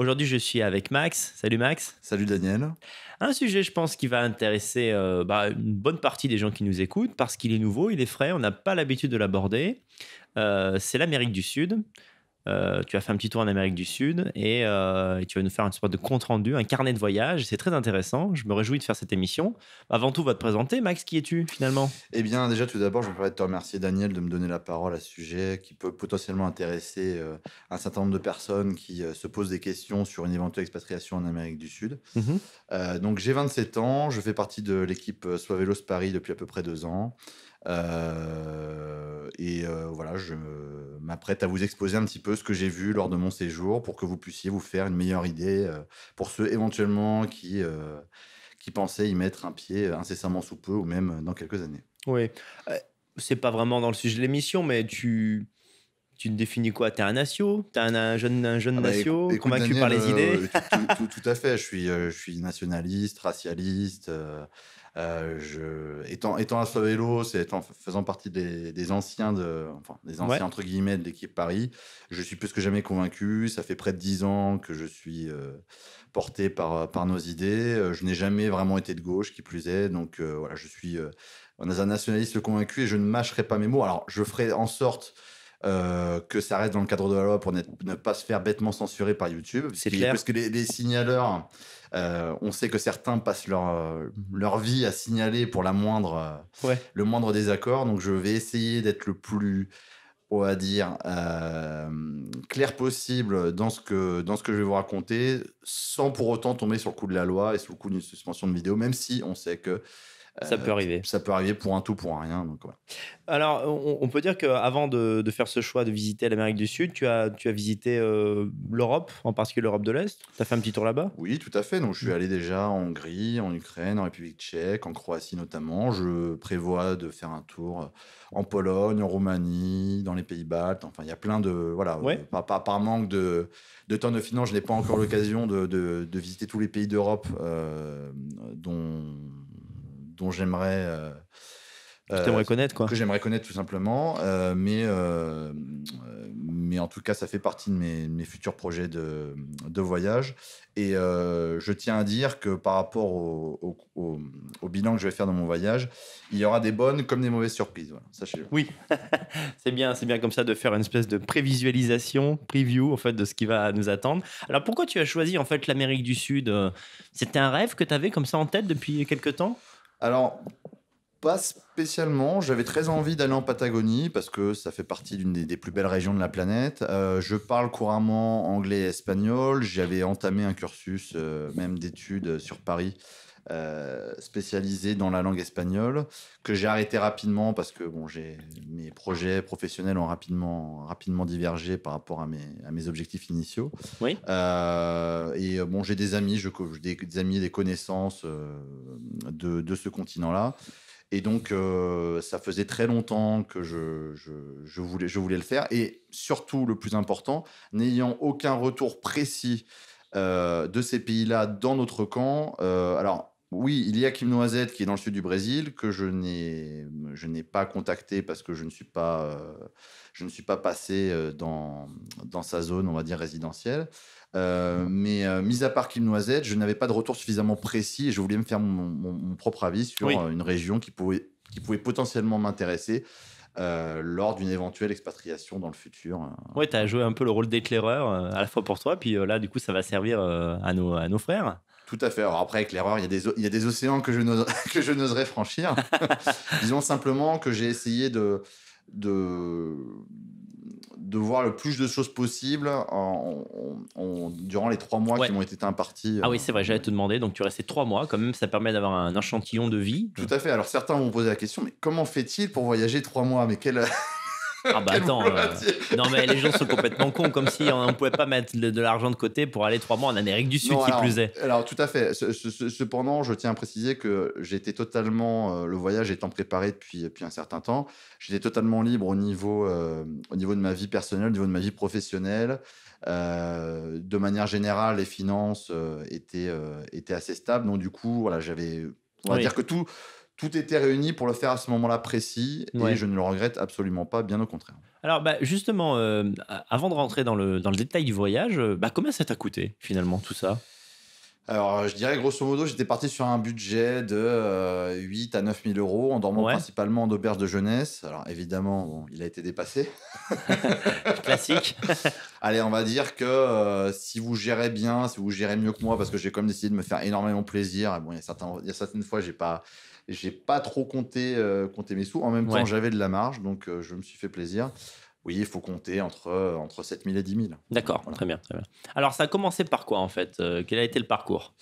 Aujourd'hui, je suis avec Max. Salut Max. Salut Daniel. Un sujet, je pense, qui va intéresser euh, bah, une bonne partie des gens qui nous écoutent parce qu'il est nouveau, il est frais, on n'a pas l'habitude de l'aborder. Euh, c'est l'Amérique du Sud. Euh, tu as fait un petit tour en Amérique du Sud et, euh, tu vas nous faire une sorte de compte-rendu, un carnet de voyage. C'est très intéressant. Je me réjouis de faire cette émission. Avant tout, va te présenter. Max, qui es-tu finalement Eh bien, déjà, tout d'abord, je voudrais te remercier, Daniel, de me donner la parole à ce sujet qui peut potentiellement intéresser euh, un certain nombre de personnes qui se posent des questions sur une éventuelle expatriation en Amérique du Sud. Mhm. donc, j'ai 27 ans. Je fais partie de l'équipe Soit Paris depuis à peu près deux ans. Euh, et euh, voilà, je m'apprête à vous exposer un petit peu ce que j'ai vu lors de mon séjour pour que vous puissiez vous faire une meilleure idée euh, pour ceux éventuellement qui, qui pensaient y mettre un pied incessamment sous peu ou même dans quelques années. Oui, c'est pas vraiment dans le sujet de l'émission, mais tu tu ne définis quoi T'es un nation, T'es un, un, jeune, un jeune ah bah, convaincu par les idées tout, tout, à fait. Je suis, je suis nationaliste, racialiste, euh, je, étant, étant à vélo, c'est étant faisant partie des, anciens de, enfin, des anciens entre guillemets de l'équipe Paris, je suis plus que jamais convaincu. Ça fait près de dix ans que je suis euh, porté par par nos idées. Euh, je n'ai jamais vraiment été de gauche, qui plus est. Donc voilà, je suis un nationaliste convaincu et je ne mâcherai pas mes mots. Alors je ferai en sorte euh, que ça reste dans le cadre de la loi pour ne, pas se faire bêtement censurer par YouTube. C'est Parce que les, signaleurs, euh, on sait que certains passent leur, leur vie à signaler pour la moindre, euh, le moindre désaccord. Donc je vais essayer d'être le plus on va dire clair possible dans ce que dans ce que je vais vous raconter sans pour autant tomber sur le coup de la loi et sur le coup d'une suspension de vidéo même si on sait que ça peut euh, arriver. Ça peut arriver pour un tout, pour un rien. Donc, Alors, on, peut dire qu'avant de, de faire ce choix de visiter l'Amérique du Sud, tu as, tu as visité euh, l'Europe, en particulier l'Europe de l'Est. Tu as fait un petit tour là-bas Oui, tout à fait. Donc, je suis allé déjà en Hongrie, en Ukraine, en République tchèque, en Croatie notamment. Je prévois de faire un tour euh, en Pologne, en Roumanie, dans les Pays-Baltes. Enfin, il y a plein de. Voilà, ouais. par, par, manque de, de temps de finance, je n'ai pas encore l'occasion de, de, visiter tous les pays d'Europe dont dont j'aimerais. Euh, euh, connaître, quoi. Que j'aimerais connaître, tout simplement. Euh, mais, mais en tout cas, ça fait partie de mes, futurs projets de, voyage. Et je tiens à dire que par rapport au, bilan que je vais faire dans mon voyage, il y aura des bonnes comme des mauvaises surprises. Voilà, sachez Oui, c'est bien, c'est bien comme ça de faire une espèce de prévisualisation, preview en fait de ce qui va nous attendre. Alors pourquoi tu as choisi en fait l'Amérique du Sud C'était un rêve que tu avais comme ça en tête depuis quelques temps alors, pas spécialement. J'avais très envie d'aller en Patagonie parce que ça fait partie d'une des, plus belles régions de la planète. Euh, je parle couramment anglais et espagnol. J'avais entamé un cursus euh, même d'études sur Paris euh, spécialisé dans la langue espagnole, que j'ai arrêté rapidement parce que bon, mes projets professionnels ont rapidement, rapidement divergé par rapport à mes, à mes objectifs initiaux. Oui. Euh, et bon, j'ai des amis, je, des, des amis, des connaissances euh, de, de ce continent-là. Et donc, ça faisait très longtemps que je, je, voulais, je voulais le faire. Et surtout, le plus important, n'ayant aucun retour précis de ces pays-là dans notre camp. alors, oui, il y a Kim Noisette qui est dans le sud du Brésil, que je n'ai, je n'ai pas contacté parce que je ne suis pas, euh, je ne suis pas passé euh, dans, dans sa zone, on va dire, résidentielle. Euh, mmh. mais mis à part Kim Noisette, je n'avais pas de retour suffisamment précis et je voulais me faire mon, propre avis sur une région qui pouvait, qui pouvait potentiellement m'intéresser. lors d'une éventuelle expatriation dans le futur. Oui, tu as joué un peu le rôle d'éclaireur, à la fois pour toi, puis là, du coup, ça va servir à nos, à, nos, frères. Tout à fait. Alors après, avec l'erreur, il, y, a des océans que je n'oserais franchir. Disons simplement que j'ai essayé de, voir le plus de choses possibles durant les trois mois qui m'ont été impartis. Ah oui, euh, c'est vrai, j'allais te demander. Donc, tu restais trois mois, quand même, ça permet d'avoir un échantillon de vie. Tout à fait. Alors, certains vont posé la question, mais comment fait-il pour voyager trois mois Mais quel, ah bah attends, euh, non mais les gens sont complètement cons, comme si on ne pouvait pas mettre de l'argent de côté pour aller trois mois en Amérique du Sud, qui plus est. Alors tout à fait. Cependant, je tiens à préciser que j'étais totalement, euh, le voyage étant préparé depuis, depuis un certain temps, j'étais totalement libre au niveau, euh, au niveau de ma vie personnelle, au niveau de ma vie professionnelle. de manière générale, les finances étaient, étaient assez stables, donc du coup, voilà, j'avais, on va dire que tout tout était réuni pour le faire à ce moment-là précis et je ne le regrette absolument pas, bien au contraire. Alors bah, justement, euh, avant de rentrer dans le, détail du voyage, euh, bah, combien ça t'a coûté finalement tout ça alors, je dirais grosso modo, j'étais parti sur un budget de 8 euh, à 9 000 euros en dormant principalement en auberge de jeunesse. Alors, évidemment, il a été dépassé. Classique. Allez, on va dire que si vous gérez bien, si vous gérez mieux que moi, parce que j'ai quand même décidé de me faire énormément plaisir. bon, il y, a il y a certaines fois, j'ai pas, j'ai pas trop euh, compté, mes sous. En même temps, j'avais de la marge, donc euh, je me suis fait plaisir. Oui, il faut compter entre, euh, entre 7 000 et 10 000. D'accord, très, bien, très, bien, Alors, ça a commencé par quoi en fait Quel a été le parcours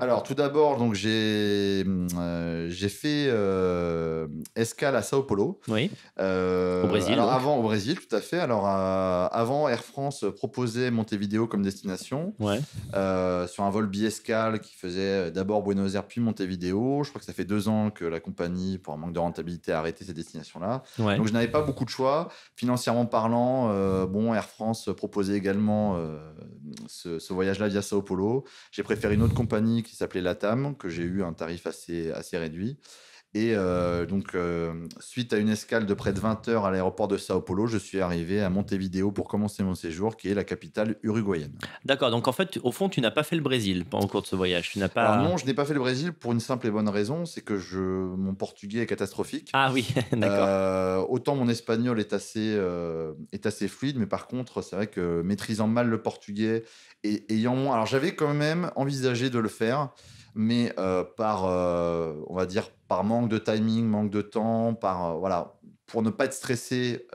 alors, tout d'abord, donc j'ai euh, fait euh, escale à Sao Paulo. Oui. Euh, au Brésil. avant au Brésil, tout à fait. Alors avant, Air France proposait Montevideo comme destination. sur un vol bi-escale qui faisait d'abord Buenos Aires puis Montevideo. Je crois que ça fait deux ans que la compagnie, pour un manque de rentabilité, a arrêté ces destinations-là. Donc je n'avais pas beaucoup de choix. Financièrement parlant, bon, Air France proposait également ce, ce voyage-là via Sao Paulo. J'ai préféré une autre compagnie qui s'appelait Latam, que j'ai eu un tarif assez, assez réduit. Et euh, donc, euh, suite à une escale de près de 20 heures à l'aéroport de Sao Paulo, je suis arrivé à Montevideo pour commencer mon séjour, qui est la capitale uruguayenne. D'accord, donc en fait, au fond, tu n'as pas fait le Brésil au cours de ce voyage. Tu pas... non, je n'ai pas fait le Brésil pour une simple et bonne raison, c'est que mon portugais est catastrophique. Ah oui, d'accord. Euh, autant mon espagnol est assez, est assez fluide, mais par contre, c'est vrai que maîtrisant mal le portugais et ayant... Alors j'avais quand même envisagé de le faire mais euh, par, euh, on va dire, par manque de timing, manque de temps, par, euh, voilà, pour ne pas être stressé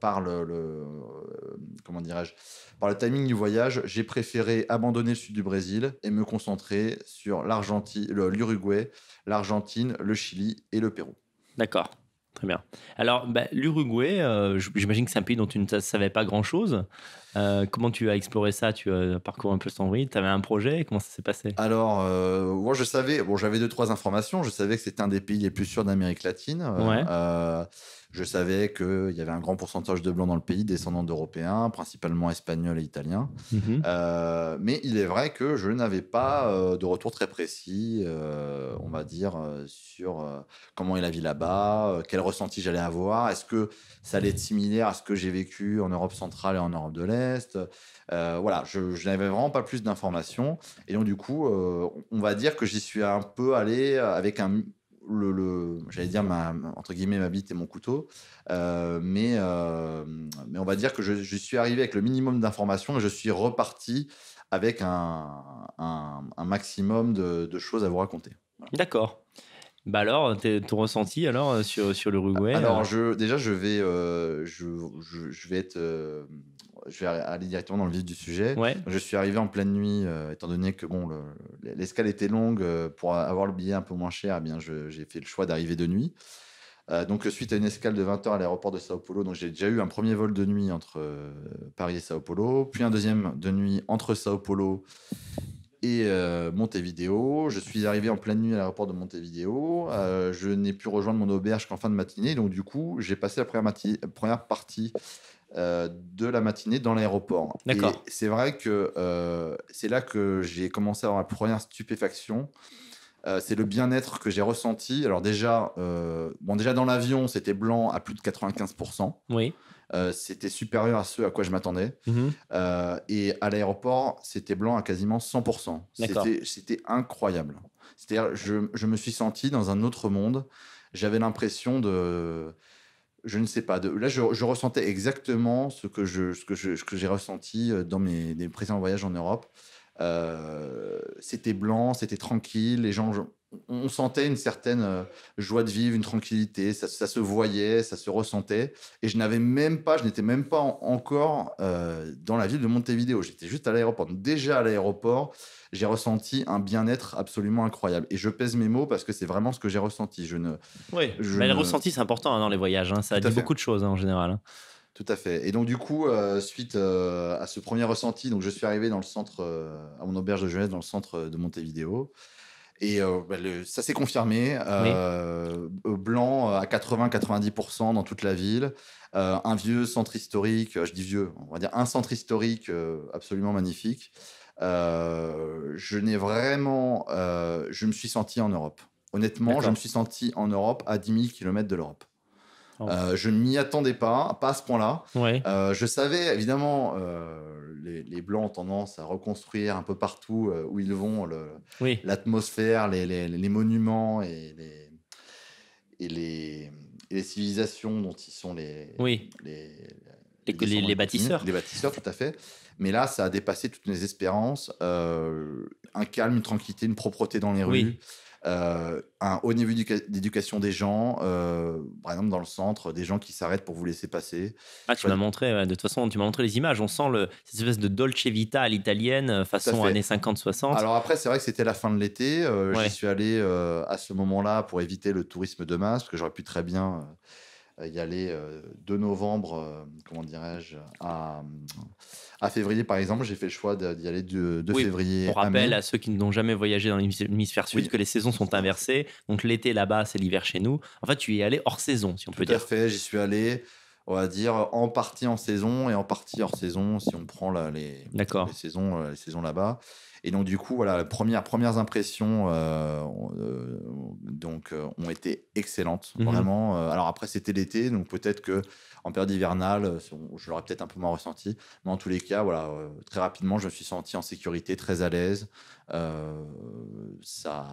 par le, comment dirais-je, par le timing du voyage, j'ai préféré abandonner le sud du Brésil et me concentrer sur l'Uruguay, l'Argentine, le Chili et le Pérou. D'accord. Très bien. Alors, bah, l'Uruguay, j'imagine que c'est un pays dont tu ne savais pas grand-chose. Euh, comment tu as exploré ça Tu as parcouru un peu sans Tu avais un projet Comment ça s'est passé Alors, euh, moi, je savais, bon, j'avais deux, trois informations. Je savais que c'était un des pays les plus sûrs d'Amérique latine. Euh, je savais qu'il y avait un grand pourcentage de blancs dans le pays, descendants d'Européens, principalement espagnols et italiens. Mhm. mais il est vrai que je n'avais pas de retour très précis, on va dire, sur comment est la vie là-bas, quel ressenti j'allais avoir, est-ce que ça allait être similaire à ce que j'ai vécu en Europe centrale et en Europe de l'Est euh, voilà, je, n'avais vraiment pas plus d'informations. Et donc, du coup, euh, on va dire que j'y suis un peu allé avec un. Le, le j'allais dire ma, entre guillemets ma bite et mon couteau euh, mais mais on va dire que je, suis arrivé avec le minimum d'informations et je suis reparti avec un, maximum de, choses à vous raconter d'accord bah alors, ton ressenti alors sur, sur l'Uruguay Alors, je, déjà, je vais, je, vais être je vais aller directement dans le vif du sujet. Je suis arrivé en pleine nuit, euh, étant donné que bon, l'escale était longue euh, pour avoir le billet un peu moins cher. Eh bien, j'ai fait le choix d'arriver de nuit. Euh, donc suite à une escale de 20 heures à l'aéroport de Sao Paulo, j'ai déjà eu un premier vol de nuit entre Paris et Sao Paulo, puis un deuxième de nuit entre Sao Paulo et Montevideo. Je suis arrivé en pleine nuit à l'aéroport de Montevideo. je n'ai pu rejoindre mon auberge qu'en fin de matinée, donc du coup j'ai passé la première, première partie euh, de la matinée dans l'aéroport. D'accord. C'est vrai que euh, c'est là que j'ai commencé à avoir la première stupéfaction. Euh, c'est le bien-être que j'ai ressenti. Alors déjà, bon déjà dans l'avion, c'était blanc à plus de 95%. Oui. c'était supérieur à ce à quoi je m'attendais. Mhm. et à l'aéroport, c'était blanc à quasiment 100%. C'était incroyable. C'est-à-dire, je, je, me suis senti dans un autre monde. J'avais l'impression de je ne sais pas. De, là, je, ressentais exactement ce que je, ce que j'ai ressenti euh, dans mes, présents précédents voyages en Europe. Euh, c'était blanc, c'était tranquille, les gens on sentait une certaine euh, joie de vivre, une tranquillité, ça, se voyait, ça se ressentait. Et je n'avais même pas, je n'étais même pas encore euh, dans la ville de Montevideo. J'étais juste à l'aéroport. Déjà à l'aéroport, j'ai ressenti un bien-être absolument incroyable. Et je pèse mes mots parce que c'est vraiment ce que j'ai ressenti. Je ne. Oui. Mais le ressenti, c'est important hein, dans les voyages. Hein. Ça dit beaucoup de choses hein, en général. Tout à fait. Et donc du coup, euh, suite à ce premier ressenti, donc je suis arrivé dans le centre, à mon auberge de jeunesse, dans le centre de Montevideo. Et euh, bah, ça s'est confirmé. Euh, blanc euh, à 80-90% dans toute la ville. un vieux centre historique, je dis vieux, on va dire un centre historique absolument magnifique. je n'ai vraiment. je me suis senti en Europe. Honnêtement, je me suis senti en Europe à 10 000 km de l'Europe. Oh. Euh, je ne m'y attendais pas, pas à ce point-là. Euh, je savais, évidemment, euh, les, Blancs ont tendance à reconstruire un peu partout où ils vont l'atmosphère, le, les, monuments et les, et les, civilisations dont ils sont les, les, bâtisseurs. tout à fait. Mais là, ça a dépassé toutes mes espérances. un calme, une tranquillité, une propreté dans les rues. Euh, un haut niveau d'éducation des gens, euh, par exemple dans le centre, des gens qui s'arrêtent pour vous laisser passer. Ah, tu m'as montré, de toute façon, tu m'as montré les images. On sent le, cette espèce de Dolce Vita à l'italienne, euh, façon années 50-60. Alors après, c'est vrai que c'était la fin de l'été. Je J'y suis allé à ce moment-là pour éviter le tourisme de masse, parce que j'aurais pu très bien euh, y aller euh, de novembre, euh, comment dirais-je, à, à, février par exemple. J'ai fait le choix d'y aller de, de février. Pour rappelle à, à ceux qui n'ont jamais voyagé dans l'hémisphère sud que les saisons sont inversées. Donc l'été là-bas, c'est l'hiver chez nous. En fait, tu y es allé hors saison, si on peut dire. Tout à fait, j'y suis allé on va dire en partie en saison et en partie hors saison si on prend les, les, saisons les saisons là-bas et donc, du coup, voilà, les premières, premières impressions euh, euh, donc, euh, ont été excellentes, mhm. vraiment. alors, après, c'était l'été, donc peut-être que en période hivernale, je l'aurais peut-être un peu moins ressenti. Mais en tous les cas, voilà, très rapidement, je me suis senti en sécurité, très à l'aise. ça.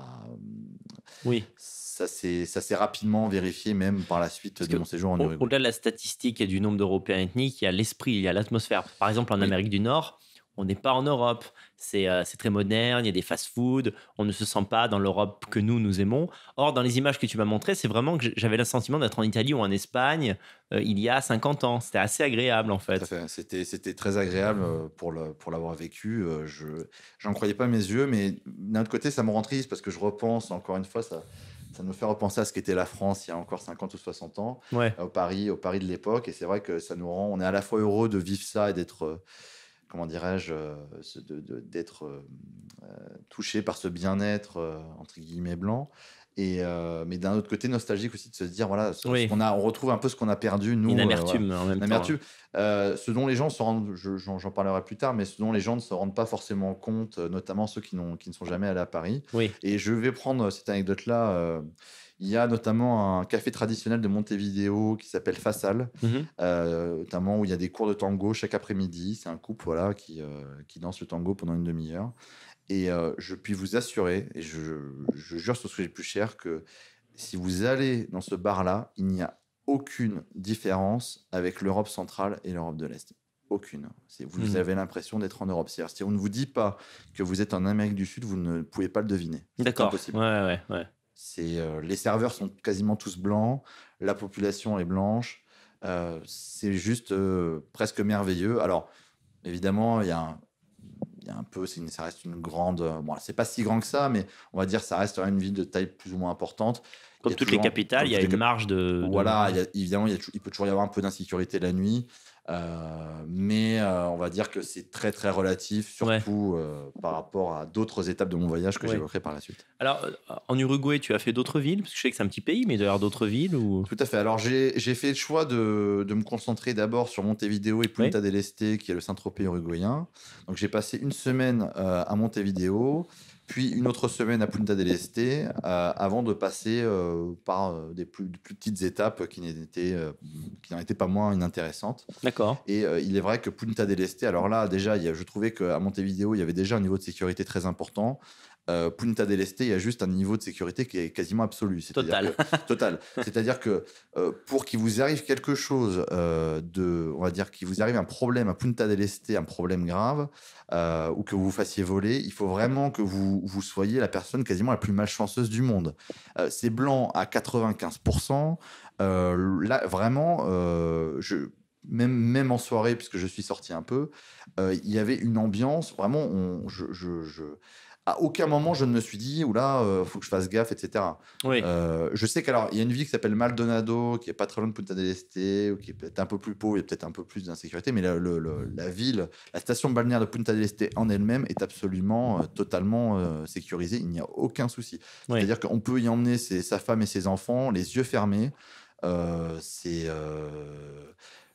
Oui. Ça s'est rapidement vérifié, même par la suite de mon séjour en Europe. Au-delà de la statistique et du nombre d'Européens ethniques, il y a l'esprit, il y a l'atmosphère. Par exemple, en Amérique du Nord, on n'est pas en Europe, euh, c'est très moderne, il y a des fast-foods, on ne se sent pas dans l'Europe que nous, nous aimons. Or, dans les images que tu m'as montrées, c'est vraiment que j'avais le sentiment d'être en Italie ou en Espagne euh, il y a 50 ans. C'était assez agréable, en fait. C'était très agréable euh, pour l'avoir vécu. Je n'en croyais pas mes yeux, mais d'un autre côté, ça me rend triste parce que je repense, encore une fois, ça ça nous fait repenser à ce qu'était la France il y a encore 50 ou 60 ans, au Paris, au Paris de l'époque. Et c'est vrai que ça nous rend, on est à la fois heureux de vivre ça et d'être comment dirais-je, euh, d'être euh, euh, touché par ce bien-être, entre guillemets, blanc. Et mais d'un autre côté nostalgique aussi de se dire voilà on a on retrouve un peu ce qu'on a perdu nous une amertume en même Temps, hein. ce dont les gens se rendent j'en parlerai plus tard mais ce dont les gens ne se rendent pas forcément compte notamment ceux qui, qui ne sont jamais allés à Paris oui. et je vais prendre cette anecdote là il y a notamment un café traditionnel de Montevideo qui s'appelle Fasal, mhm. euh, notamment où il y a des cours de tango chaque après-midi. C'est un couple voilà, qui, euh, qui danse le tango pendant une demi-heure. Et euh, je puis vous assurer, et je, je jure sur ce que j'ai plus cher, que si vous allez dans ce bar-là, il n'y a aucune différence avec l'Europe centrale et l'Europe de l'Est aucune. Vous mhm. avez l'impression d'être en Europe. C'est-à-dire, si on ne vous dit pas que vous êtes en Amérique du Sud, vous ne pouvez pas le deviner. D'accord. Ouais, ouais, ouais. Euh, les serveurs sont quasiment tous blancs, la population est blanche. Euh, c'est juste euh, presque merveilleux. Alors évidemment, il y a un, peu, ça reste une grande, bon, c'est pas si grand que ça, mais on va dire ça reste une ville de taille plus ou moins importante. Comme toutes les capitales, il y a une marge de. Voilà, évidemment, il, peut toujours y avoir un peu d'insécurité la nuit. Euh, mais euh, on va dire que c'est très très relatif, surtout euh, par rapport à d'autres étapes de mon voyage que j'évoquerai par la suite. Alors, en Uruguay, tu as fait d'autres villes Parce que je sais que c'est un petit pays, mais d'ailleurs d'autres villes ou... Tout à fait. Alors, j'ai fait le choix de, de me concentrer d'abord sur Montevideo et Punta à del Este, qui est le Saint-Tropez uruguayen. Donc, j'ai passé une semaine à Montevideo puis une autre semaine à Punta del Este, euh, avant de passer euh, par euh, des plus, petites étapes qui n'étaient n'en étaient pas moins inintéressantes. D'accord. Et il est vrai que Punta del Este, alors là déjà, je trouvais qu'à Montevideo, il y avait déjà un niveau de sécurité très important. Euh, Punta del Este, il y a juste un niveau de sécurité qui est quasiment absolu. c'est total. total. C'est-à-dire que euh, pour qu'il vous arrive quelque chose euh, de, on va dire qu'il vous arrive un problème à Punta del Este, un problème grave, ou que vous vous fassiez voler, il faut vraiment que vous, vous soyez la personne quasiment la plus malchanceuse du monde. c'est blanc à 95%. là, vraiment, je, même, même, en soirée, puisque je suis sorti un peu, il y avait une ambiance, vraiment, on, je, je, aucun moment je ne me suis dit ou là euh, faut que je fasse gaffe etc euh, je sais qu'alors il y a une ville qui s'appelle Maldonado qui est pas très loin de Punta del Este ou qui est peut-être un peu plus pauvre il y a peut-être un peu plus d'insécurité mais la, la, ville la station balnéaire de Punta del Este en elle-même est absolument euh, totalement sécurisée il n'y a aucun souci c'est-à-dire qu'on peut y emmener sa femme et ses enfants les yeux fermés c'est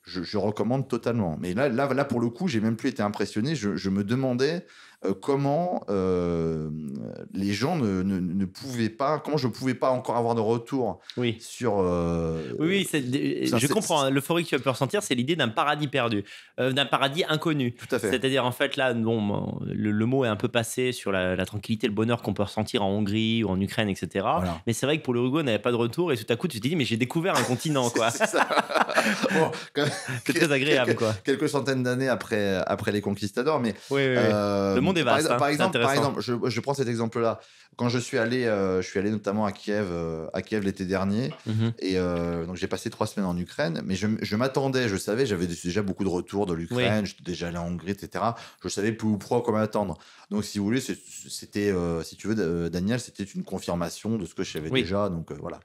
je, recommande totalement mais là là pour le coup j'ai même plus été impressionné je, je me demandais euh, comment euh, les gens ne, pouvaient pas, comment je ne pouvais pas encore avoir de retour sur. Euh, oui, je comprends. Hein, l'euphorie que tu peux ressentir, c'est l'idée d'un paradis perdu, d'un paradis inconnu. Tout à fait. C'est-à-dire, en fait, là, bon, le, mot est un peu passé sur la, tranquillité, le bonheur qu'on peut ressentir en Hongrie ou en Ukraine, etc. Mais c'est vrai que pour l'Uruguay, on n'avait pas de retour et tout à coup, tu te dis, mais j'ai découvert un continent, quoi. c'est très agréable, quoi. Quelques centaines d'années après, après les conquistadors, mais. oui, le monde par, hein. exemple, par exemple je, prends cet exemple-là. Quand je suis allé, euh, je suis allé notamment à Kiev, euh, à Kiev l'été dernier, mhm. et euh, donc j'ai passé trois semaines en Ukraine. Mais je, m'attendais, je savais, j'avais déjà beaucoup de retours de l'Ukraine, j'étais déjà allé en Hongrie, etc. Je savais plus ou pro comment attendre. Donc si vous voulez, c'était, si tu veux, Daniel, c'était une confirmation de ce que je savais déjà. Donc voilà.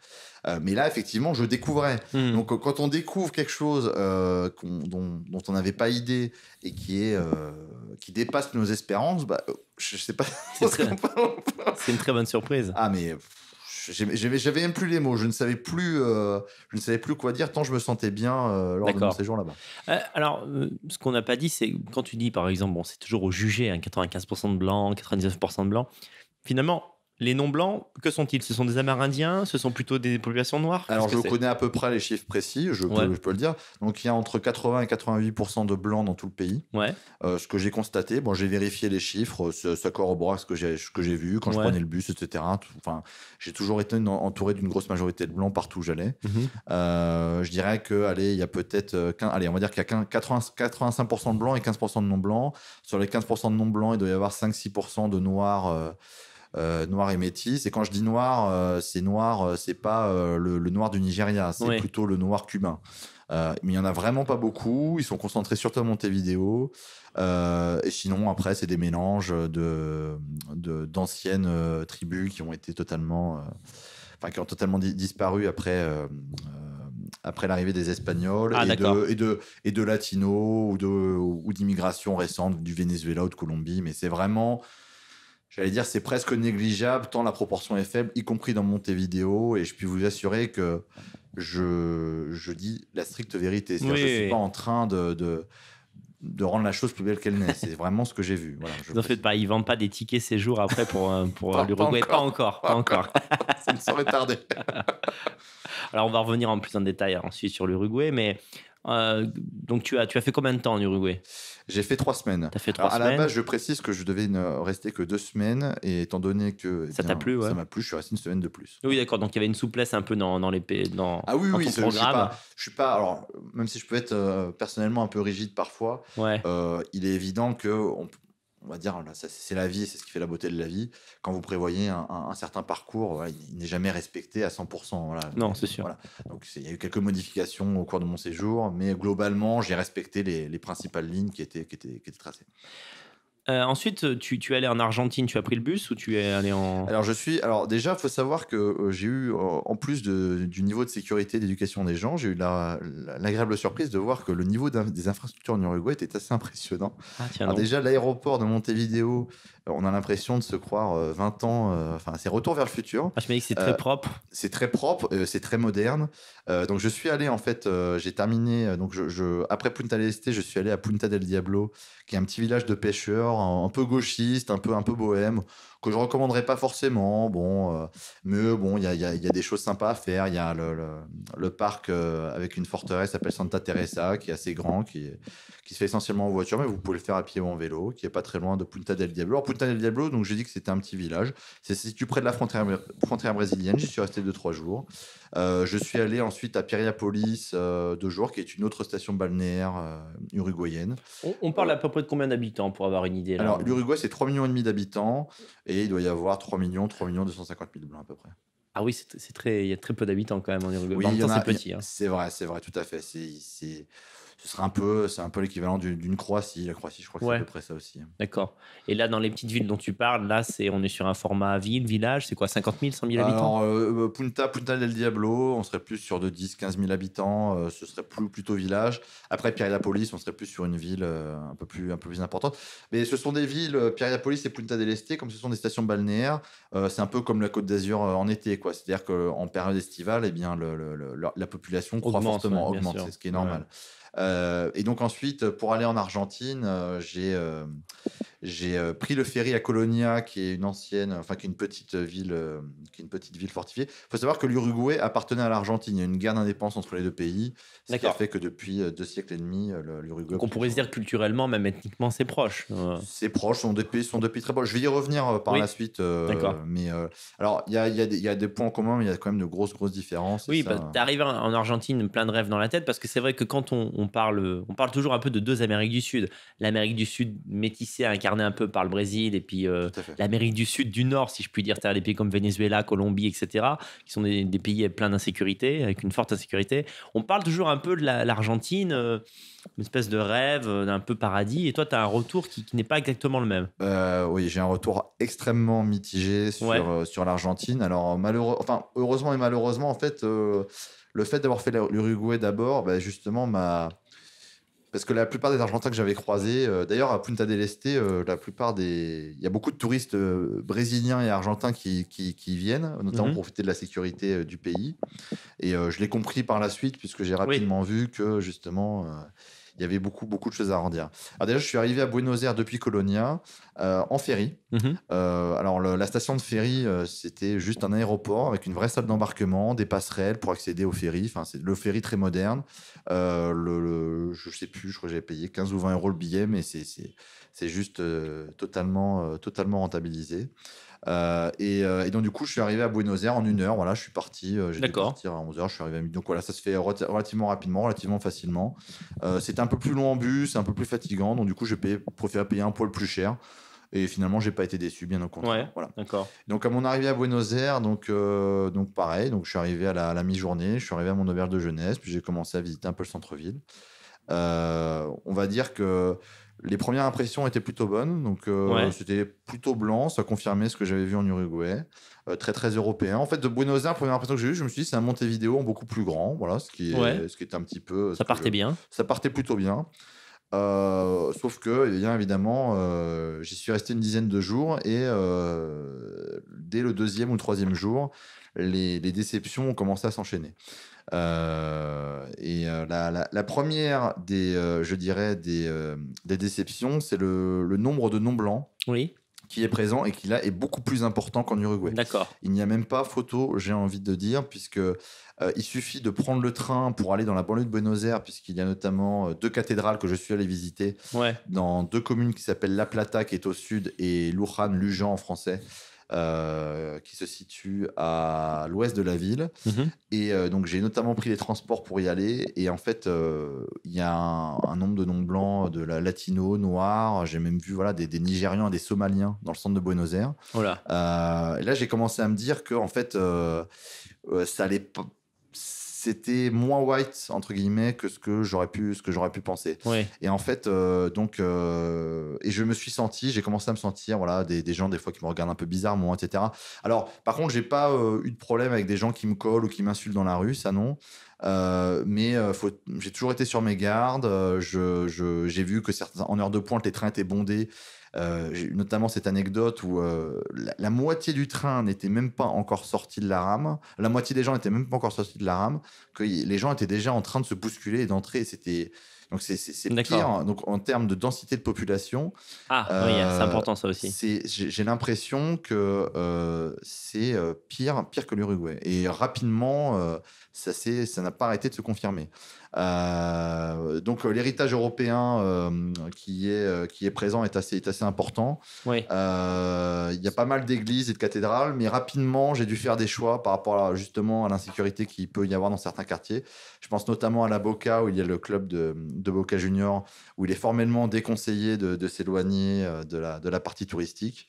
Euh, mais là, effectivement, je découvrais. Hmm. Donc, quand on découvre quelque chose euh, dont, on n'avait pas idée et qui, est, euh, qui dépasse nos espérances, je bah, je sais pas. C'est une très bonne surprise. Ah, mais j'avais même plus les mots, je ne savais plus, je ne savais plus quoi dire tant je me sentais bien lors de mon séjour là-bas. alors, ce qu'on n'a pas dit, c'est quand tu dis par exemple, bon, c'est toujours au jugé, 95% hein, de blanc, 99% de blanc. Finalement, les non-blancs, que sont-ils Ce sont des Amérindiens Ce sont plutôt des populations noires Alors, je connais à peu près les chiffres précis, je peux, le dire. Donc, il y a entre 80 et 88 de blancs dans tout le pays. Ouais. Euh, ce que j'ai constaté, bon, j'ai vérifié les chiffres, euh, ça corrobore ce que j'ai vu quand je prenais le bus, etc. Enfin, j'ai toujours été entouré d'une grosse majorité de blancs partout où j'allais. Mhm. Euh, je dirais que, allez, y a peut-être. Allez, on va dire qu'il y a 80, 85 de blancs et 15 de non-blancs. Sur les 15 de non-blancs, il doit y avoir 5-6 de noirs noirs euh, noir et métis. Et quand je dis noir, euh, c'est noir, euh, c'est pas le, noir du Nigeria, c'est plutôt le noir cubain. mais il y en a vraiment pas beaucoup. Ils sont concentrés surtout à Montevideo. et sinon, après, c'est des mélanges de d'anciennes tribus qui ont été totalement, enfin, qui ont totalement disparu après après l'arrivée des Espagnols ah, et, de, et, de, latinos ou de ou d'immigration récente du Venezuela ou de Colombie mais c'est vraiment j'allais dire, c'est presque négligeable tant la proportion est faible, y compris dans vidéo. Et je puis vous assurer que je, je dis la stricte vérité. Je ne suis pas en train de, de rendre la chose plus belle qu'elle n'est. C'est vraiment ce que j'ai vu. Voilà, je ne pas, ils vendent pas des tickets séjour après pour, euh, pour l'Uruguay. Pas encore, pas encore. Ça ne saurait tarder. Alors, on va revenir en plus en détail ensuite sur l'Uruguay, mais euh, donc tu as, tu as fait combien de temps en Uruguay J'ai fait trois semaines. As fait trois semaines. À la base, je précise que je devais ne rester que deux semaines, et étant donné que eh ça t'a ça m'a plu, je suis resté une semaine de plus. Oui, d'accord. Donc il y avait une souplesse un peu dans, dans les dans, ah oui, oui, ton programme. Je suis, pas, suis pas. Alors même si je peux être euh, personnellement un peu rigide parfois, ouais. Euh, il est évident que on, on va dire, c'est la vie, c'est ce qui fait la beauté de la vie. Quand vous prévoyez un, certain parcours, il n'est jamais respecté à 100%. Voilà. Non, c'est sûr. Donc il y a eu quelques modifications au cours de mon séjour, mais globalement, j'ai respecté les, les, principales lignes qui étaient, qui étaient, qui étaient tracées. Euh, ensuite, tu, es allé en Argentine, tu as pris le bus ou tu es allé en. Alors, je suis. Alors, déjà, il faut savoir que euh, j'ai eu, euh, en plus du niveau de sécurité, d'éducation des gens, j'ai eu l'agréable surprise de voir que le niveau des infrastructures en Uruguay était assez impressionnant. Ah, alors, déjà, l'aéroport de Montevideo on a l'impression de se croire 20 euh, ans. Euh, enfin, c'est retour vers le futur. Ah, je me dis que c'est très euh, propre. C'est très propre, c'est très moderne. donc, je suis allé, en fait, j'ai terminé. donc, après Punta del Este, je suis allé à Punta del Diablo, qui est un petit village de pêcheurs, un, un peu gauchiste, un peu, un peu bohème que je recommanderais pas forcément. Bon, euh, mais bon, il y a, des choses sympas à faire. Il y a le, parc euh, avec une forteresse s'appelle Santa Teresa, qui est assez grand, qui, qui se fait essentiellement en voiture, mais vous pouvez le faire à pied ou en vélo, qui est pas très loin de Punta del Diablo. Alors, Punta del Diablo, donc j'ai dit que c'était un petit village. C'est situé près de la frontière, frontière brésilienne. J'y suis resté 2-3 jours. Euh, je suis allé ensuite à Piriapolis euh, deux jours, qui est une autre station balnéaire euh, uruguayenne. On, parle à peu près de combien d'habitants pour avoir une idée là Alors, l'Uruguay, c'est 3,5 millions d'habitants et il doit y avoir 3 millions, 3 millions 250 000 blancs à peu près. Ah oui, c'est très, il y a très peu d'habitants quand même en Uruguay. Oui, c'est petit. Hein. C'est vrai, c'est vrai, tout à fait. C'est ce sera un peu, c'est un peu l'équivalent d'une Croatie. La Croatie, je crois que c'est à peu près ça aussi. D'accord. Et là, dans les petites villes dont tu parles, là, c'est, on est sur un format ville, village, c'est quoi 50 000, 100 000 habitants euh, euh, Punta, Punta del Diablo, on serait plus sur de 10, 15 000 habitants, euh, ce serait plus, plutôt village. Après, police on serait plus sur une ville un, peu plus, un peu plus importante. Mais ce sont des villes, Piriapolis et Punta del Este, comme ce sont des stations balnéaires, c'est un peu comme la Côte d'Azur en été, quoi. C'est-à-dire qu'en période estivale, eh bien, le, la population croît fortement, augmente, c'est ce qui est normal. Euh, et donc ensuite, pour aller en Argentine, euh, j'ai euh, j'ai euh, pris le ferry à Colonia, qui est une ancienne, enfin qui est une petite euh, ville, euh, qui est une petite ville fortifiée. Il faut savoir que l'Uruguay appartenait à l'Argentine. Il y a une guerre d'indépendance entre les deux pays, ce qui a fait que depuis deux siècles et demi, l'Uruguay. on pourrait se dire culturellement, même ethniquement, c'est proche. C'est proche, sont depuis sont deux pays très proches. Je vais y revenir par la suite. D'accord. mais alors il y a, des points communs, mais il y a quand même de grosses grosses différences. Oui, tu bah, tu en Argentine plein de rêves dans la tête parce que c'est vrai que quand on, parle, on parle toujours un peu de deux Amériques du Sud, l'Amérique du Sud métissée à un un peu par le Brésil et puis euh, l'Amérique du Sud, du Nord, si je puis dire, cest des pays comme Venezuela, Colombie, etc., qui sont des, pays pleins d'insécurité, avec une forte insécurité. On parle toujours un peu de l'Argentine, euh, une espèce de rêve, euh, d'un peu paradis, et toi, tu as un retour qui, n'est pas exactement le même. oui, j'ai un retour extrêmement mitigé sur, l'Argentine. Alors, malheureux, enfin, heureusement et malheureusement, en fait, le fait d'avoir fait l'Uruguay d'abord, bah, justement, m'a parce que la plupart des Argentins que j'avais croisés, euh, d'ailleurs à Punta del Este, euh, la plupart des, il y a beaucoup de touristes euh, brésiliens et argentins qui, qui, viennent, notamment mhm. pour profiter de la sécurité du pays. Et je l'ai compris par la suite, puisque j'ai rapidement vu que justement, il y avait beaucoup, beaucoup de choses à rendre. Alors déjà, je suis arrivé à Buenos Aires depuis Colonia euh, en ferry. Mhm. Euh, alors la station de ferry, euh, c'était juste un aéroport avec une vraie salle d'embarquement, des passerelles pour accéder au ferry. Enfin, c'est le ferry très moderne. Je ne je sais plus, je crois que j'avais payé 15 ou 20 euros le billet, mais c'est juste totalement, totalement rentabilisé. Euh, euh, et, donc, du coup, je suis arrivé à Buenos Aires en une heure. Voilà, je suis parti. Euh, j'étais parti à 11h, je suis arrivé à midi. Donc, voilà, ça se fait relativement rapidement, relativement facilement. C'était un peu plus long en bus, c'est un peu plus fatigant. Donc, du coup, j'ai préféré payer un poil plus cher. Et finalement, j'ai pas été déçu, bien au contraire. voilà. D'accord. Donc, à mon arrivée à Buenos Aires, donc, donc pareil, donc je suis arrivé à la, mi-journée, je suis arrivé à mon auberge de jeunesse, puis j'ai commencé à visiter un peu le centre-ville. on va dire que les premières impressions étaient plutôt bonnes, donc euh, c'était plutôt blanc, ça confirmait ce que j'avais vu en Uruguay, euh, très très européen. En fait, de Buenos Aires, première impression que j'ai eue, je me suis dit c'est un Montevideo en beaucoup plus grand, voilà, ce qui est, un petit peu. Ça partait bien. Ça partait plutôt bien. Euh, sauf que, eh bien évidemment, j'y suis resté une dizaine de jours et dès le deuxième ou troisième jour, les déceptions ont commencé à s'enchaîner. Euh, et euh, la, première des, euh, je dirais, des, des déceptions, c'est le, nombre de noms blancs. Oui qui est présent et qui là est beaucoup plus important qu'en Uruguay. D'accord. Il n'y a même pas photo, j'ai envie de dire, puisque il suffit de prendre le train pour aller dans la banlieue de Buenos Aires, puisqu'il y a notamment deux cathédrales que je suis allé visiter ouais. dans deux communes qui s'appellent La Plata, qui est au sud, et Lujan, Lujan en français, euh, qui se situe à l'ouest de la ville. Mhm. Et euh, donc, j'ai notamment pris les transports pour y aller. Et en fait, euh, il y a un, nombre de noms blancs, de la latino, noirs. J'ai même vu voilà, des, nigériens Nigérians et des Somaliens dans le centre de Buenos Aires. Oh et là, j'ai commencé à me dire que, en fait, ça allait c'était moins white entre guillemets que ce que j'aurais pu ce que j'aurais pu penser et en fait euh, donc euh, et je me suis senti j'ai commencé à me sentir voilà des, des, gens des fois qui me regardent un peu bizarre moi etc alors par contre j'ai pas euh, eu de problème avec des gens qui me collent ou qui m'insultent dans la rue ça non mais j'ai toujours été sur mes gardes je j'ai vu que certains en heure de pointe les trains étaient bondés euh, notamment cette anecdote où euh, la, moitié du train n'était même pas encore sortie de la rame, la moitié des gens n'étaient même pas encore sortis de la rame, que les gens étaient déjà en train de se bousculer et d'entrer. C'était donc c'est pire. Hein. Donc en termes de densité de population. Ah oui, euh, c'est important ça aussi. J'ai l'impression que c'est pire, pire que l'Uruguay. Et rapidement, ça n'a pas arrêté de se confirmer. Euh, donc euh, l'héritage européen euh, qui, est, qui est présent est assez, est assez important. Il oui. y a pas mal d'églises et de cathédrales, mais rapidement j'ai dû faire des choix par rapport justement à l'insécurité qui peut y avoir dans certains quartiers. Je pense notamment à la Boca où il y a le club de, Boca Junior où il est formellement déconseillé de, s'éloigner de la, de la partie touristique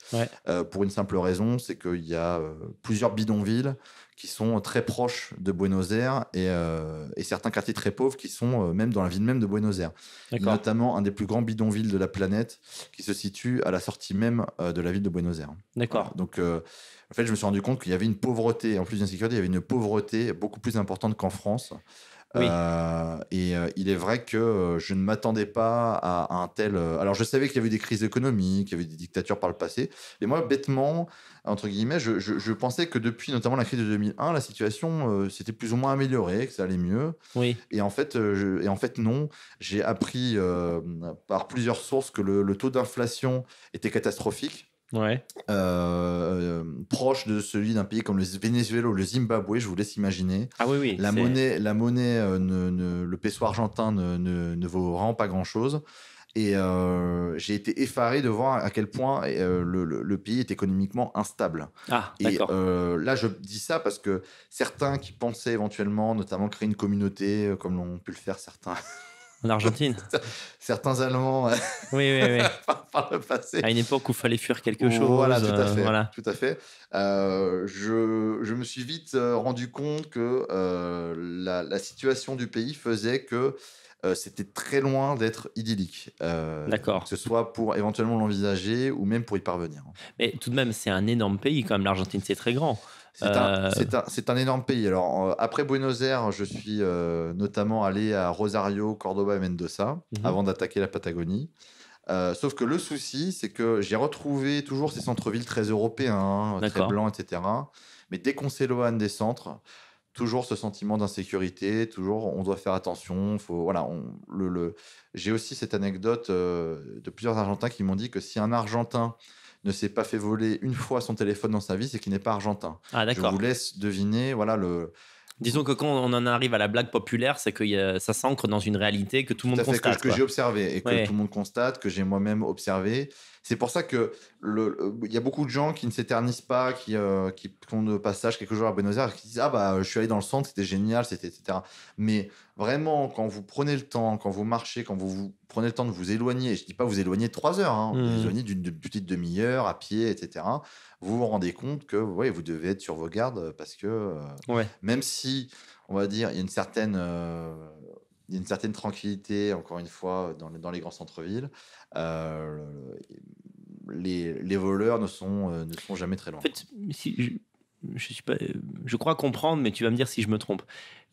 pour une simple raison, c'est qu'il y a plusieurs bidonvilles qui sont très proches de Buenos Aires et, euh, certains quartiers très pauvres qui sont euh, même dans la ville même de Buenos Aires. Notamment un des plus grands bidonvilles de la planète qui se situe à la sortie même euh, de la ville de Buenos Aires. D'accord. Donc, en fait, je me suis rendu compte qu'il y avait une pauvreté, en plus d'insécurité, il y avait une pauvreté beaucoup plus importante qu'en France. Euh, et euh, il est vrai que euh, je ne m'attendais pas à, un tel. alors, je savais qu'il y avait eu des crises économiques, qu'il y avait eu des dictatures par le passé. mais moi, bêtement, entre guillemets, je, pensais que depuis notamment la crise de 2001, la situation s'était plus ou moins améliorée, que ça allait mieux. Oui. Et en fait, et en fait non. J'ai appris par plusieurs sources que le taux d'inflation était catastrophique euh, euh, proche de celui d'un pays comme le Venezuela ou le Zimbabwe, je vous laisse imaginer. Ah oui, oui. La monnaie, la monnaie euh, le peso argentin ne, ne, vaut vraiment pas grand-chose. Et j'ai été effaré de voir à quel point le, le, pays est économiquement instable. Ah, et là, je dis ça parce que certains qui pensaient éventuellement, notamment, créer une communauté, comme l'ont pu le faire certains en Argentine. Certains Allemands. oui, oui, oui. par, le passé. À une époque où il fallait fuir quelque chose. Voilà, tout à euh, fait. Euh, je, me suis vite euh, rendu compte que la, la, situation du pays faisait que c'était très loin d'être idyllique. D'accord. Que ce soit pour éventuellement l'envisager ou même pour y parvenir. Mais tout de même, c'est un énorme pays, quand même. L'Argentine, c'est très grand. Euh. C'est un, énorme pays. Alors, après Buenos Aires, je suis euh, notamment allé à Rosario, Cordoba et Mendoza mhm. avant d'attaquer la Patagonie. Euh, sauf que le souci, c'est que j'ai retrouvé toujours ces centres-villes très européens, très blancs, etc. Mais dès qu'on s'éloigne des centres, toujours ce sentiment d'insécurité, toujours on doit faire attention. voilà, J'ai aussi cette anecdote de plusieurs Argentins qui m'ont dit que si un Argentin ne s'est pas fait voler une fois son téléphone dans sa vie, c'est qu'il n'est pas argentin. Ah, Je vous laisse deviner, voilà le. Disons que quand on en arrive à la blague populaire, c'est que euh, ça s'ancre dans une réalité que tout le monde constate. Que, j'ai observé et que tout le monde constate, que j'ai moi-même observé. C'est pour ça que le, il y a beaucoup de gens qui ne s'éternisent pas, euh, qui, font de passage quelques jours à Buenos Aires, qui disent ah bah je suis allé dans le centre, c'était génial, c'était etc. Mais vraiment, quand vous prenez le temps, quand vous marchez, quand vous, prenez le temps de vous éloigner, je dis pas vous éloigner de trois heures, hein, vous mmh. éloignez d'une petite demi-heure à pied, etc. Vous vous rendez compte que ouais, vous devez être sur vos gardes parce que euh, même si on va dire il y a une certaine euh, une certaine tranquillité, encore une fois, dans les grands centres-villes. Euh, les, voleurs ne sont, euh, ne sont jamais très loin. En fait, je, suis pas, je crois comprendre, mais tu vas me dire si je me trompe.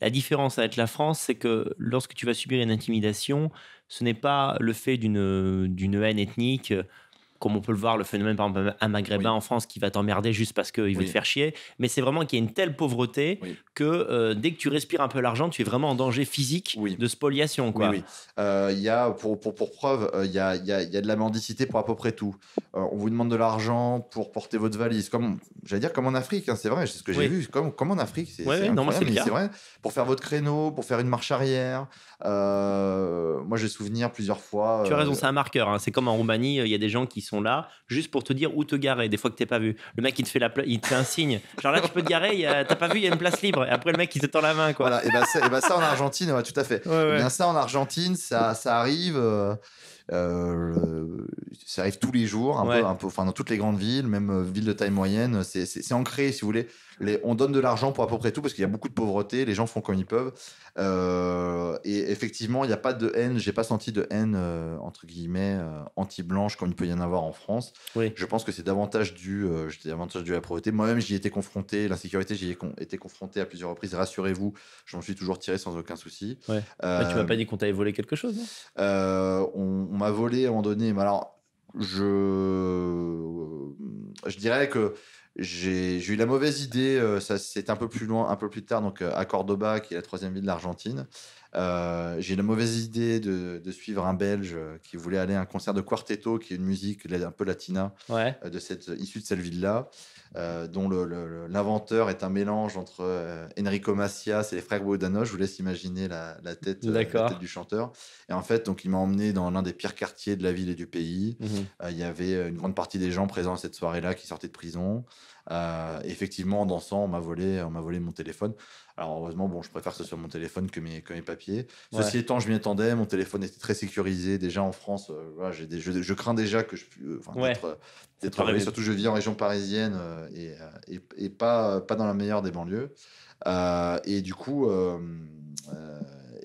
La différence avec la France, c'est que lorsque tu vas subir une intimidation, ce n'est pas le fait d'une haine ethnique, comme on peut le voir, le phénomène, par exemple, un maghrébin en France qui va t'emmerder juste parce qu'il il veut te faire chier. Mais c'est vraiment qu'il y a une telle pauvreté que euh, dès que tu respires un peu l'argent, tu es vraiment en danger physique de spoliation. Quoi. Oui, euh, y a, pour, preuve, euh, il y, a, de la mendicité pour à peu près tout. on vous demande de l'argent pour porter votre valise. Comme, j'allais dire, comme en Afrique, hein, c'est vrai, c'est ce que j'ai vu. Comme, comme en Afrique, c'est c'est vrai. Pour faire votre créneau, pour faire une marche arrière. moi, j'ai souvenir plusieurs fois. Tu as raison, c'est un marqueur. Hein. C'est comme en Roumanie, il y a des gens qui sont là, juste pour te dire où te garer. Des fois que t'es pas vu, le mec il te fait la, il te fait un signe. Genre là tu peux te garer, a... t'as pas vu, il y a une place libre. Et après le mec il te tend la main quoi. Voilà, et bah ça, en Argentine, tout à fait. Eh ça en Argentine, ça, ça arrive. Euh, euh, ça arrive tous les jours, un, peu, enfin dans toutes les grandes villes, même euh, villes de taille moyenne. C'est ancré, si vous voulez. on donne de l'argent pour à peu près tout parce qu'il y a beaucoup de pauvreté, les gens font comme ils peuvent. Euh, et effectivement, il n'y a pas de haine, j'ai pas senti de haine entre guillemets anti-blanche comme il peut y en avoir en France. Je pense que c'est davantage dû, davantage dû à la pauvreté. Moi-même, j'y étais confronté, l'insécurité, j'y ai été confronté à plusieurs reprises. Rassurez-vous, je m'en suis toujours tiré sans aucun souci. Ouais. tu m'as pas dit qu'on t'avait volé quelque chose on, on m'a volé à un moment donné. Mais alors, je, je dirais que j'ai eu la mauvaise idée. Euh, ça, c'est un peu plus loin, un peu plus tard, donc euh, à Cordoba, qui est la troisième ville de l'Argentine. Euh, j'ai la mauvaise idée de, suivre un Belge euh, qui voulait aller à un concert de Quartetto, qui est une musique un peu latina, euh, de cette, issue de cette ville-là, dont l'inventeur est un mélange entre Enrico Macias et les frères Bodano. Je vous laisse imaginer la, tête, du chanteur. Et en fait, donc, il m'a emmené dans l'un des pires quartiers de la ville et du pays. Mhm. Il y avait une grande partie des gens présents à cette soirée-là qui sortaient de prison. Euh, effectivement, en dansant, on m'a volé, on m'a volé mon téléphone. Alors heureusement, bon, je préfère que ce soit mon téléphone que mes, que mes papiers. Ceci étant, je m'y attendais. Mon téléphone était très sécurisé déjà en France. Euh, voilà, j'ai des, je, crains déjà que je euh, être d'être, euh, Surtout, je vis en région parisienne et, et, pas pas dans la meilleure des banlieues. et du coup.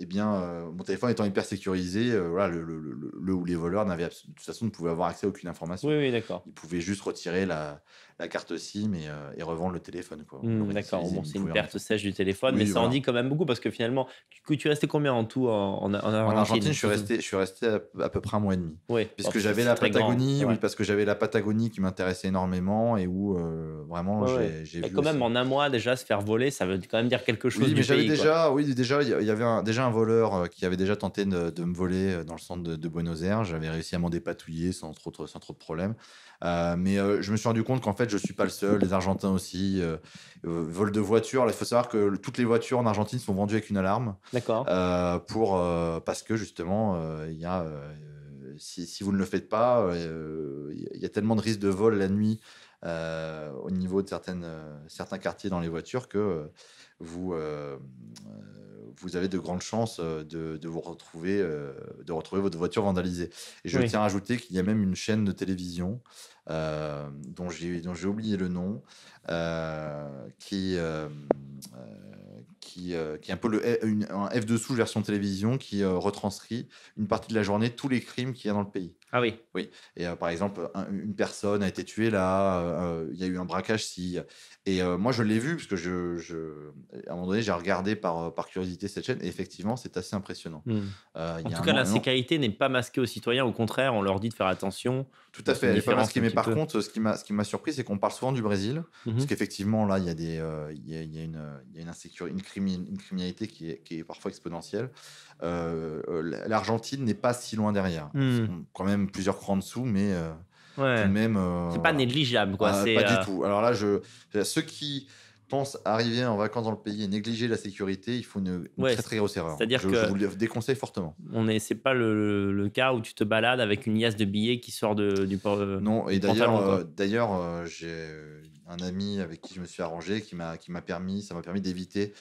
Eh bien, mon téléphone étant hyper sécurisé, voilà, le, ou les voleurs n'avaient de toute façon ne pouvaient avoir accès à aucune information. d'accord. Ils pouvaient juste retirer la, la carte SIM et, euh, et revendre le téléphone. Quoi. Hmm, d'accord, c'est une perte sèche du téléphone, mais ça en dit quand même beaucoup parce que finalement, tu, tu restais combien en tout en, Argentine je suis, resté, je suis resté à, peu près un mois et demi. Oui, puisque oh, j'avais la Patagonie, oui, parce que j'avais la Patagonie qui m'intéressait énormément et où euh, vraiment j'ai vu. Et quand même, en un mois déjà, se faire voler, ça veut quand même dire quelque chose. Oui, mais j'avais déjà, oui, déjà, il y avait un, déjà un voleur euh, qui avait déjà tenté de, me voler dans le centre de, de Buenos Aires. J'avais réussi à m'en dépatouiller sans trop, sans trop de problèmes. Euh, mais euh, je me suis rendu compte qu'en fait, je suis pas le seul. Les Argentins aussi. Euh, vol de voiture. Il faut savoir que toutes les voitures en Argentine sont vendues avec une alarme. D'accord. pour, parce que justement, il y a. Si, si, vous ne le faites pas, il y a tellement de risques de vol la nuit au niveau de certaines, certains quartiers dans les voitures que vous vous avez de grandes chances euh, de, vous retrouver, euh, de retrouver votre voiture vandalisée. Et je tiens à ajouter qu'il y a même une chaîne de télévision euh, dont j'ai oublié le nom, qui, qui, euh, qui, est un peu le, un F dessous version télévision qui euh, retranscrit une partie de la journée tous les crimes qu'il y a dans le pays. Ah oui. Oui. Et euh, par exemple, une personne a été tuée là, il y a eu un braquage si. Et moi, je l'ai vu parce que je, je, à un moment donné, j'ai regardé par, par curiosité cette chaîne et effectivement, c'est assez impressionnant. Hmm. en tout cas, la sécurité n'est pas masquée aux citoyens. Au contraire, on leur dit de faire attention. Tout à fait. Elle n'est pas Mais par contre, ce qui m'a, ce qui surpris, c'est qu'on parle souvent du Brésil mhm. parce qu'effectivement, là, il y a des, il y a, une, y a une insécurité, une criminalité qui est, parfois exponentielle. Euh, L'Argentine n'est pas si loin derrière. Hmm. Quand même plusieurs crans en dessous, mais euh, tout même. Euh, c'est pas négligeable, quoi. Ah, pas du tout. Alors là, je, ceux qui pensent arriver en vacances dans le pays et négliger la sécurité, il faut une, très très grosse erreur. C'est-à-dire que je vous le déconseille fortement. On est, c'est pas le, cas où tu te balades avec une liasse de billets qui sort de, du port. Non, et d'ailleurs, d'ailleurs, j'ai un ami avec qui je me suis arrangé, qui m'a permis, ça m'a permis d'éviter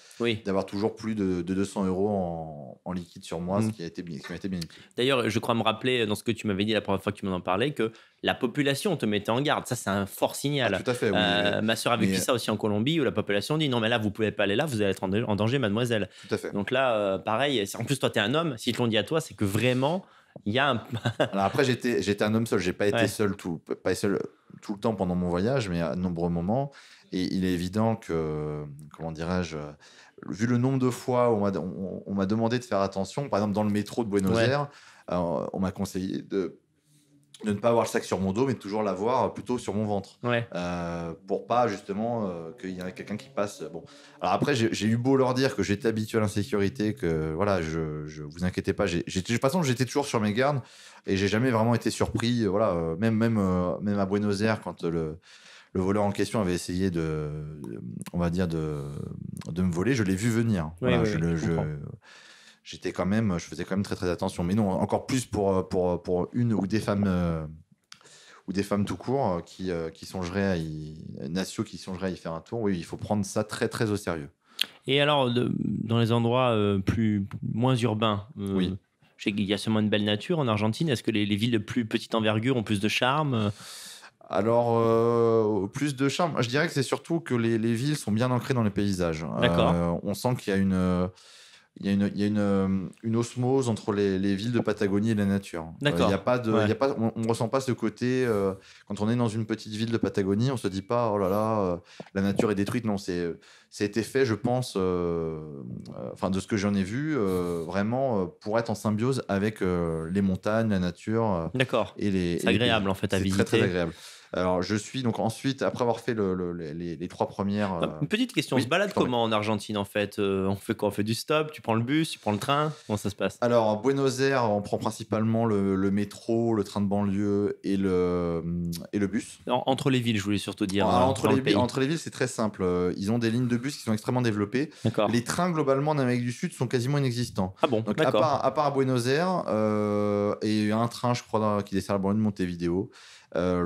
d'avoir toujours plus de, 200 euros en, liquide sur moi, ce mhm. qui a été bien, qui été D'ailleurs, je crois me rappeler euh, dans ce que tu m'avais dit la première fois que tu m'en parlais que la population te mettait en garde. Ça, c'est un fort signal. Ah, tout à fait. Euh, ma soeur a vécu ça aussi en Colombie où la population dit non, mais là, vous pouvez pas aller là, vous allez être en danger, mademoiselle. Tout à fait. Donc là, euh, pareil. En plus, toi, tu es un homme. Si te l'on dit à toi, c'est que vraiment, il après, j'étais, un homme seul. J'ai pas été seul tout, pas seul tout le temps pendant mon voyage, mais à nombreux moments. Et il est évident que, comment dirais-je, vu le nombre de fois où on m'a, demandé de faire attention, par exemple dans le métro de Buenos Aires, euh, on m'a conseillé de de ne pas avoir le sac sur mon dos, mais toujours l'avoir plutôt sur mon ventre. Ouais. Euh, pour pas justement euh, qu'il y ait quelqu'un qui passe. Euh, bon. Alors après, j'ai eu beau leur dire que j'étais habitué à l'insécurité, que voilà, je, vous inquiétez pas. j'ai de façon, j'étais toujours sur mes gardes et j'ai jamais vraiment été surpris. Euh, voilà, même, même, même à Buenos Aires, quand le, le voleur en question avait essayé de, on va dire, de, de me voler, je l'ai vu venir. je, j'étais quand même, je faisais quand même très très attention. Mais non, encore plus pour, euh, pour, euh, pour une ou des femmes euh, ou des femmes tout court qui, qui songeraient à y, qui songeraient à y faire un tour. Oui, il faut prendre ça très très au sérieux. Et alors, dans les endroits plus moins urbains, oui. y a seulement une belle nature en Argentine. Est-ce que les, villes de plus petite envergure ont plus de charme alors, plus de charme. Je dirais que c'est surtout que les, villes sont bien ancrées dans les paysages. D'accord. on sent qu'il y a une il y a, une, y a une, euh, une osmose entre les, villes de Patagonie et la nature. Euh, D'accord. Il y a pas de, y a pas, on ne ressent pas ce côté. Euh, quand on est dans une petite ville de Patagonie, on ne se dit pas, oh là là, la nature est détruite. Non, c'est, c'est été fait, je pense, enfin, de ce que j'en ai vu, vraiment pour être en symbiose avec les montagnes, la nature. D'accord. Et les, c'est agréable, en fait, à c'est visiter. Très, très agréable. Alors, je suis donc ensuite, après avoir fait les, trois premières. Une euh, petite question, on se balade comment en Argentine en fait euh, On fait quoi On fait du stop Tu prends le bus Tu prends le train Comment ça se passe Alors, à Buenos Aires, on prend principalement le, métro, le train de banlieue et le, et le bus. entre les villes, je voulais surtout dire. Hein, entre, les, entre les villes, c'est très simple. Euh, ils ont des lignes de bus qui sont extrêmement développées. Les trains, globalement, en Amérique du Sud sont quasiment inexistants. Ah bon d'accord. à part, à Buenos Aires, euh, et un train, je crois, qui dessert la banlieue de Montevideo. Euh,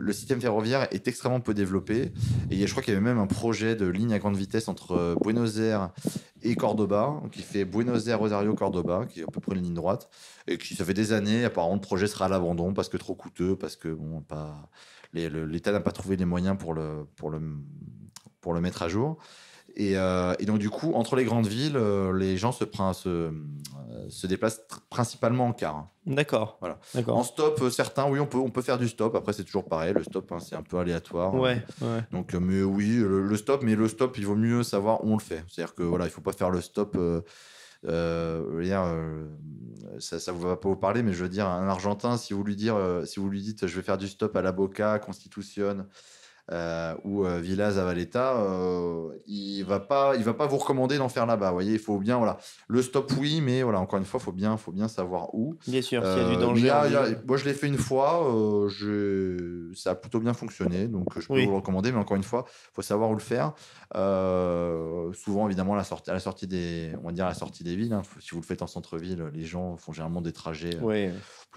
le, système ferroviaire est extrêmement peu développé. Et je crois qu'il y avait même un projet de ligne à grande vitesse entre euh, Buenos Aires et Cordoba, qui fait Buenos Aires, Rosario, Cordoba, qui est à peu près une ligne droite, et qui, ça fait des années, apparemment, le projet sera à l'abandon parce que trop coûteux, parce que, l'État n'a pas trouvé les moyens pour pour le mettre à jour. Euh, et, donc, du coup, entre les grandes villes, euh, les gens se, euh, déplacent principalement en car. Hein. D'accord. En stop, certains, oui, on peut, faire du stop. Après, c'est toujours pareil. Le stop, hein, c'est un peu aléatoire. Hein. Ouais, Donc, mais oui, le, stop, mais le stop, il vaut mieux savoir où on le fait. C'est-à-dire que voilà, il faut pas faire le stop. ça ne va pas vous parler, mais je veux dire, un Argentin, si vous lui, si vous lui dites je vais faire du stop à la Boca, Constitution, euh, ou euh, villas à Zavaleta, euh, il va pas, il va pas vous recommander d'en faire là-bas. Voyez, il faut bien, voilà, le stop oui, mais voilà, encore une fois, faut bien, faut bien savoir où. Bien sûr, s'il y a du danger. moi, je l'ai fait une fois, je, ça a plutôt bien fonctionné, donc je peux vous le recommander, mais encore une fois, faut savoir où le faire. souvent, évidemment, à la sortie, à la sortie des, on va dire à la sortie des villes. Hein, si vous le faites en centre-ville, les gens font généralement des trajets. Oui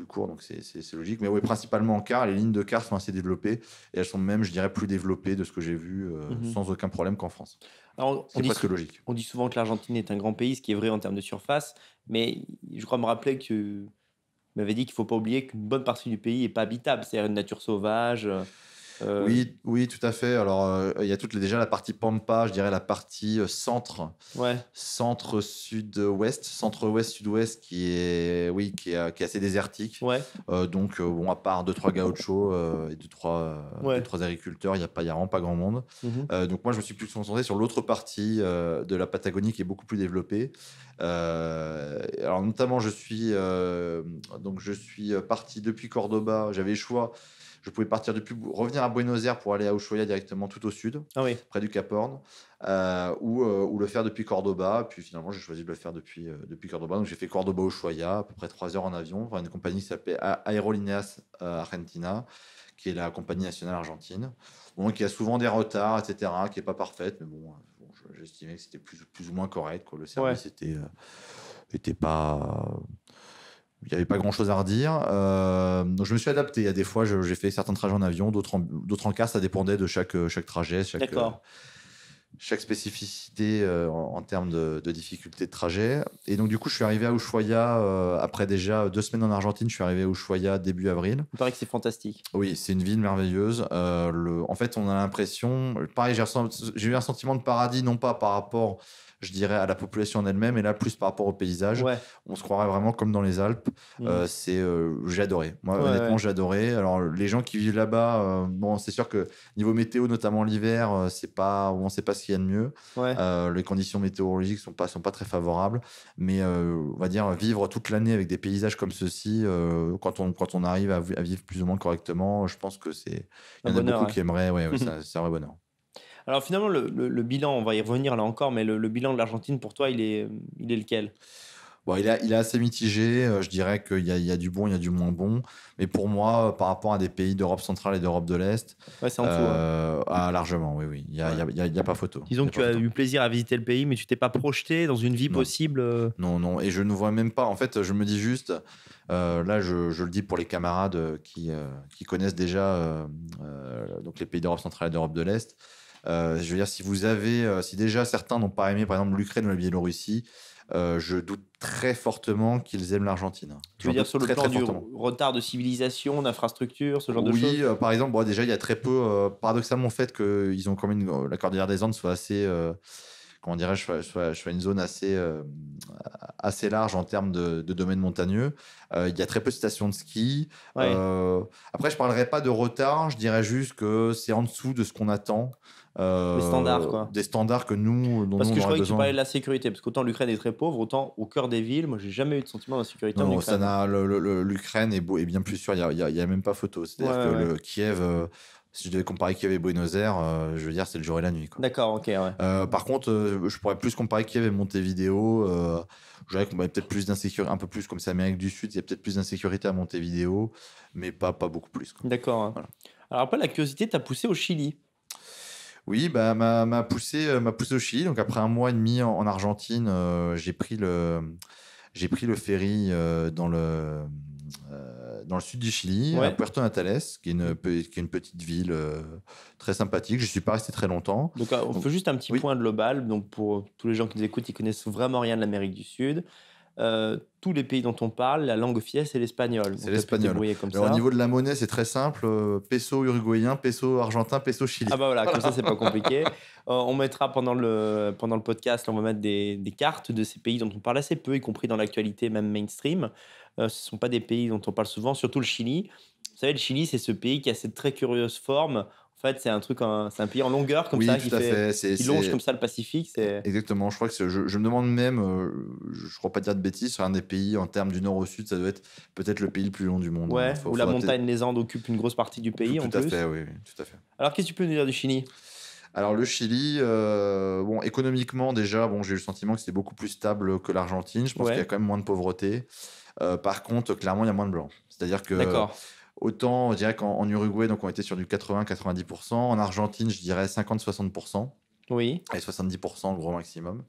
cours donc c'est logique. Mais oui, principalement en car, les lignes de car sont assez développées et elles sont même, je dirais, plus développées de ce que j'ai vu euh, mhm. sans aucun problème qu'en France. C'est presque logique. On dit souvent que l'Argentine est un grand pays, ce qui est vrai en termes de surface, mais je crois me rappeler que m'avait dit qu'il faut pas oublier qu'une bonne partie du pays n'est pas habitable, cest à une nature sauvage. Euh, euh, oui, oui, tout à fait. Alors, euh, il y a déjà la partie Pampa, je dirais la partie euh, centre. Centre sud-ouest, centre ouest sud-ouest qui est oui, qui est, assez désertique. donc bon à part deux trois gauchos et deux trois, deux, trois agriculteurs, il y a pas pas grand monde. Mhm. donc moi je me suis plus concentré sur l'autre partie de la Patagonie qui est beaucoup plus développée. alors notamment je suis donc je suis parti depuis Cordoba, j'avais le choix je pouvais partir depuis, revenir à Buenos Aires pour aller à Ushuaia directement tout au sud, ah oui. près du Cap Horn, euh, ou, euh, ou, le faire depuis Cordoba. Puis finalement, j'ai choisi de le faire depuis, euh, depuis Cordoba. Donc j'ai fait Cordoba-Ushuaia, à peu près trois heures en avion, pour une compagnie qui s'appelle Aerolíneas Argentina, qui est la compagnie nationale argentine. Bon, qui a souvent des retards, etc., qui n'est pas parfaite, mais bon, j'estimais que c'était plus, plus ou moins correct. Quoi. Le service était, était pas il n'y avait pas grand chose à redire. Euh, je me suis adapté. il a des fois, j'ai fait certains trajets en avion, d'autres en, d'autres en car. Ça dépendait de chaque, euh, chaque trajet. Chaque, D'accord. Euh, chaque spécificité euh, en, termes de, de, difficulté de trajet. Et donc, du coup, je suis arrivé à Ushuaia euh, après déjà deux semaines en Argentine. Je suis arrivé à Ushuaia début avril. Il paraît que c'est fantastique. Oui, c'est une ville merveilleuse. Euh, le, en fait, on a l'impression. Pareil, j'ai eu un sentiment de paradis, non pas par rapport, je dirais, à la population en elle-même, mais là, plus par rapport au paysage. On se croirait vraiment comme dans les Alpes. Mmh. c'est, j'ai adoré. Moi, honnêtement, j'ai adoré. Alors, les gens qui vivent là-bas, bon, c'est sûr que niveau météo, notamment l'hiver, c'est pas, on s'est pas ce qu'il y a de mieux. Euh, les conditions météorologiques sont pas sont pas très favorables, mais euh, on va dire vivre toute l'année avec des paysages comme ceci, euh, quand on quand on arrive à, vivre plus ou moins correctement, je pense que c'est il y en a beaucoup qui aimeraient, c'est un vrai bonheur. Alors finalement, le, bilan, on va y revenir là encore, mais le, bilan de l'Argentine pour toi, il est il est lequel il, est, assez mitigé. Euh, je dirais qu'il y, a du bon, il y a du moins bon. Mais pour moi, par rapport à des pays d'Europe centrale et d'Europe de l'Est, euh, hein. ah, largement, oui, oui. Il n'y a, pas photo. Disons que tu as eu plaisir à visiter le pays, mais tu t'es pas projeté dans une vie possible. Euh. Non, non. Et je ne vois même pas. En fait, je me dis juste, là, je, le dis pour les camarades qui, qui connaissent déjà donc les pays d'Europe centrale et d'Europe de l'Est. je veux dire, si vous avez, si déjà certains n'ont pas aimé, par exemple, l'Ukraine ou la Biélorussie, euh, je doute très fortement qu'ils aiment l'Argentine. Tu veux dire sur le plan du retard de civilisation, d'infrastructure, ce genre de choses Oui, euh, par exemple, déjà, il y a très peu, euh, paradoxalement, le fait qu'ils ont quand même la cordillère des Andes soit assez, comment dirais-je, soit, une zone assez, assez large en termes de, de domaines montagneux. il y a très peu de stations de ski. après, je ne parlerai pas de retard, je dirais juste que c'est en dessous de ce qu'on attend. Euh, des standards, Des standards que nous, Parce que je croyais que tu parlais de la sécurité, parce qu'autant l'Ukraine est très pauvre, autant au cœur des villes, moi, j'ai jamais eu de sentiment d'insécurité non, en Ukraine. l'Ukraine est, bien plus sûr il n'y a, même pas photo. C'est-à-dire que le Kiev. Euh, si je devais comparer Kiev et Buenos Aires, euh, je veux dire, c'est le jour et la nuit. D'accord, ok. par contre, je pourrais plus comparer Kiev et Montevideo. je dirais qu'on a peut-être plus d'insécurité, un peu plus comme c'est Amérique du Sud, il y a peut-être plus d'insécurité à Montevideo, mais pas, pas beaucoup plus. D'accord. Alors après, la curiosité t'a poussé au Chili. Oui, bah, m'a, poussé, euh, m'a poussé au Chili. Donc, après un mois et demi en, Argentine, euh, j'ai pris le, j'ai pris le ferry euh, dans, le, dans le sud du Chili, à Puerto Natales, qui est une, mmh. qui est petite ville très sympathique. Je ne suis pas resté très longtemps. Donc, on fait juste un petit point global. Donc, pour tous les gens qui nous écoutent, ils connaissent vraiment rien de l'Amérique du Sud. Euh, tous les pays dont on parle, la langue officielle, c'est l'espagnol. C'est l'espagnol. Au niveau de la monnaie, c'est très simple. Euh, peso uruguayen, peso argentin, peso chili Ah bah voilà, comme ça, c'est pas compliqué. Euh, on mettra pendant le, pendant le podcast, on va mettre des, des, cartes de ces pays dont on parle assez peu, y compris dans l'actualité, même mainstream. ce ne sont pas des pays dont on parle souvent, surtout le Chili. Vous savez, le Chili, c'est ce pays qui a cette très curieuse forme en fait, c'est un truc, c'est un pays en longueur comme ça, qui, fait, longe comme ça le Pacifique. Exactement. Je crois que je, me demande même, euh, je ne crois pas dire de bêtises, sur un des pays en termes du nord au sud, ça doit être peut-être le pays le plus long du monde. Hein. Ouais. où la montagne des Andes occupe une grosse partie du pays. Tout, tout à fait. Oui, tout à fait. Alors, qu'est-ce que tu peux nous dire du Chili alors le Chili, euh, bon économiquement déjà, bon j'ai eu le sentiment que c'était beaucoup plus stable que l'Argentine. Je pense qu'il y a quand même moins de pauvreté. Euh, par contre, clairement, il y a moins de blancs. C'est-à-dire que Autant, je dirais qu'en Uruguay, donc on était sur du 80-90%. En Argentine, je dirais 50-60%. Oui. Et 70% gros maximum.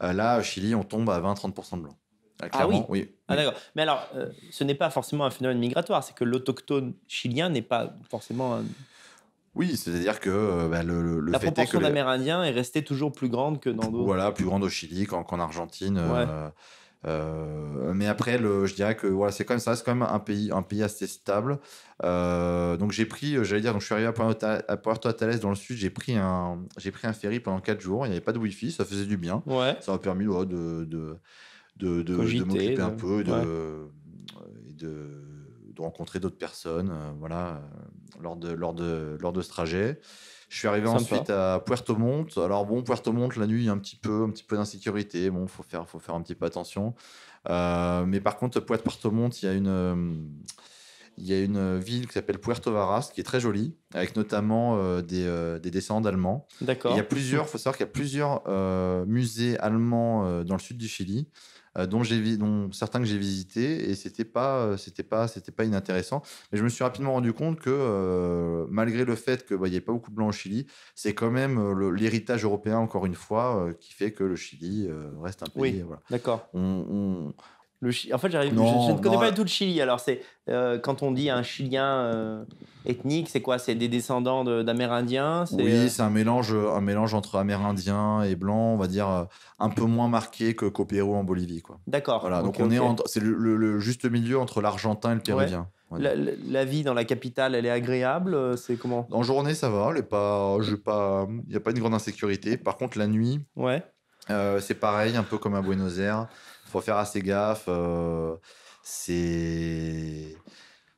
Euh, là, au Chili, on tombe à 20-30% de blanc. Euh, ah oui, ah, Mais alors, euh, ce n'est pas forcément un phénomène migratoire, c'est que l'autochtone chilien n'est pas forcément. Un... Oui, c'est-à-dire que bah, le, la proportion d'Amérindiens est restée toujours plus grande que dans d'autres. Voilà, plus grande au Chili qu'en Argentine. Euh, mais après, le, je dirais que voilà, c'est quand même ça, c'est quand même un pays, un pays assez stable. Euh, donc j'ai pris, j'allais dire, donc je suis arrivé à Puerto, à dans le sud, j'ai pris un, j'ai pris un ferry pendant 4 jours. Il n'y avait pas de wifi, ça faisait du bien. Ça m'a permis de, de, de, de, m'occuper un peu, de, euh, de, de rencontrer d'autres personnes, voilà, lors de, lors de, lors de ce trajet. Je suis arrivé ensuite à Puerto Montt. Alors bon, Puerto Montt, la nuit, il y a un petit peu, un petit peu d'insécurité. Bon, faut faire, faut faire un petit peu attention. Euh, mais par contre, Puerto Montt, il y a une, euh, il y a une ville qui s'appelle Puerto Varas, qui est très jolie, avec notamment euh, des, des, descendants d'allemands. D'accord. Il y a plusieurs, faut savoir qu'il y a plusieurs musées allemands dans le sud du Chili. Euh, dont, dont certains que j'ai visités, et c'était pas, euh, c'était pas, c'était pas inintéressant. Mais je me suis rapidement rendu compte que euh, malgré le fait qu'il bah, n'y ait pas beaucoup de blancs au Chili, c'est quand même l'héritage européen encore une fois qui fait que le Chili reste un pays. Oui, D'accord. on, en fait, Je, ne connais pas du tout le Chili. Alors, c'est euh, quand on dit un Chilien euh, ethnique, c'est quoi C'est des descendants d'Amérindiens. oui, euh, c'est un mélange, un mélange entre Amérindiens et blancs, on va dire un peu moins marqué que qu'au en Bolivie, D'accord. donc on c'est le, juste milieu entre l'Argentin et le Péruvien. La, vie dans la capitale, elle est agréable C'est comment En journée, ça va. Il n'y a pas une grande insécurité. Par contre, la nuit, c'est pareil, un peu comme à Buenos Aires faut faire assez gaffe. Euh, c'est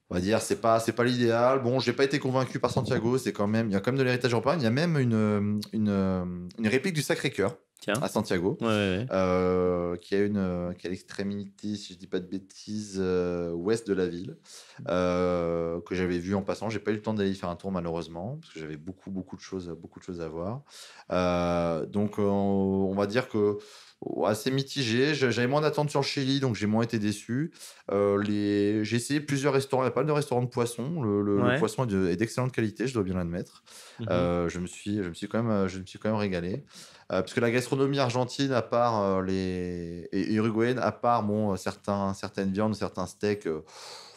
on va dire c'est pas c'est pas l'idéal bon j'ai pas été convaincu par Santiago c'est quand même il y a quand même de l'héritage en panne il y a même une une, une réplique du Sacré Cœur à Santiago euh, qui a une qui a l'extrémité si je dis pas de bêtises euh, ouest de la ville que j'avais vu en passant j'ai pas eu le temps d'aller faire un tour malheureusement parce que j'avais beaucoup beaucoup de choses beaucoup de choses à voir donc on va dire que assez mitigé. J'avais moins d'attentes sur le Chili, donc j'ai moins été déçu. Euh, les... J'ai essayé plusieurs restaurants, il y a pas mal de restaurants de poisson. Le, poisson est d'excellente qualité, je dois bien l'admettre. Mhm. Euh, je, me suis, je, me suis quand même, euh, je me suis quand même régalé. Puisque parce que la gastronomie argentine, à part les. et uruguayenne, à part bon, certains, certaines viandes, certains steaks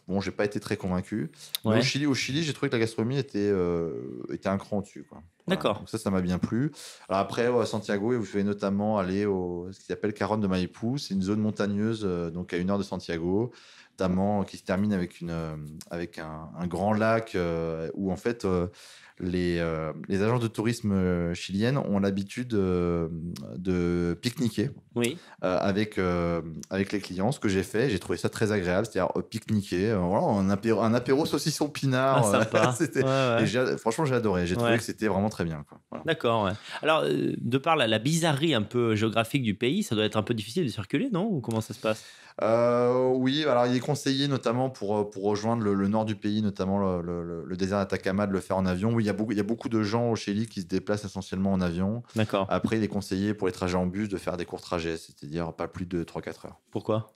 Bon, j'ai pas été très convaincu. au Chili, au Chili, j'ai trouvé que la gastronomie était euh, était un cran dessus. D'accord. Ça, ça m'a bien plu. Alors après, à Santiago, vous pouvez notamment aller au ce qu'ils appellent Caron de Maipou. C'est une zone montagneuse, euh, donc à une heure de Santiago, notamment qui se termine avec une euh, avec un, un grand lac où en fait les, euh, les, agences de tourisme euh, chiliennes ont l'habitude euh, de pique-niquer oui. avec, avec les clients, ce que j'ai fait. J'ai trouvé ça très agréable, c'est-à-dire pique-niquer, un, apéro, un, apéro, saucisson pinard. Ah, franchement, j'ai adoré. J'ai trouvé que c'était vraiment très bien. D'accord. Alors, de par la, bizarrerie un peu géographique du pays, ça doit être un peu difficile de circuler, non comment ça se passe Oui, alors il est conseillé notamment pour, pour rejoindre le, nord du pays, notamment le, le désert d'Atacama, de le faire en avion. Oui, il y a beaucoup de gens au Chili qui se déplacent essentiellement en avion. D'accord. Après, il est conseillé pour les trajets en bus de faire des courts trajets, c'est-à-dire pas plus de 3-4 heures. Pourquoi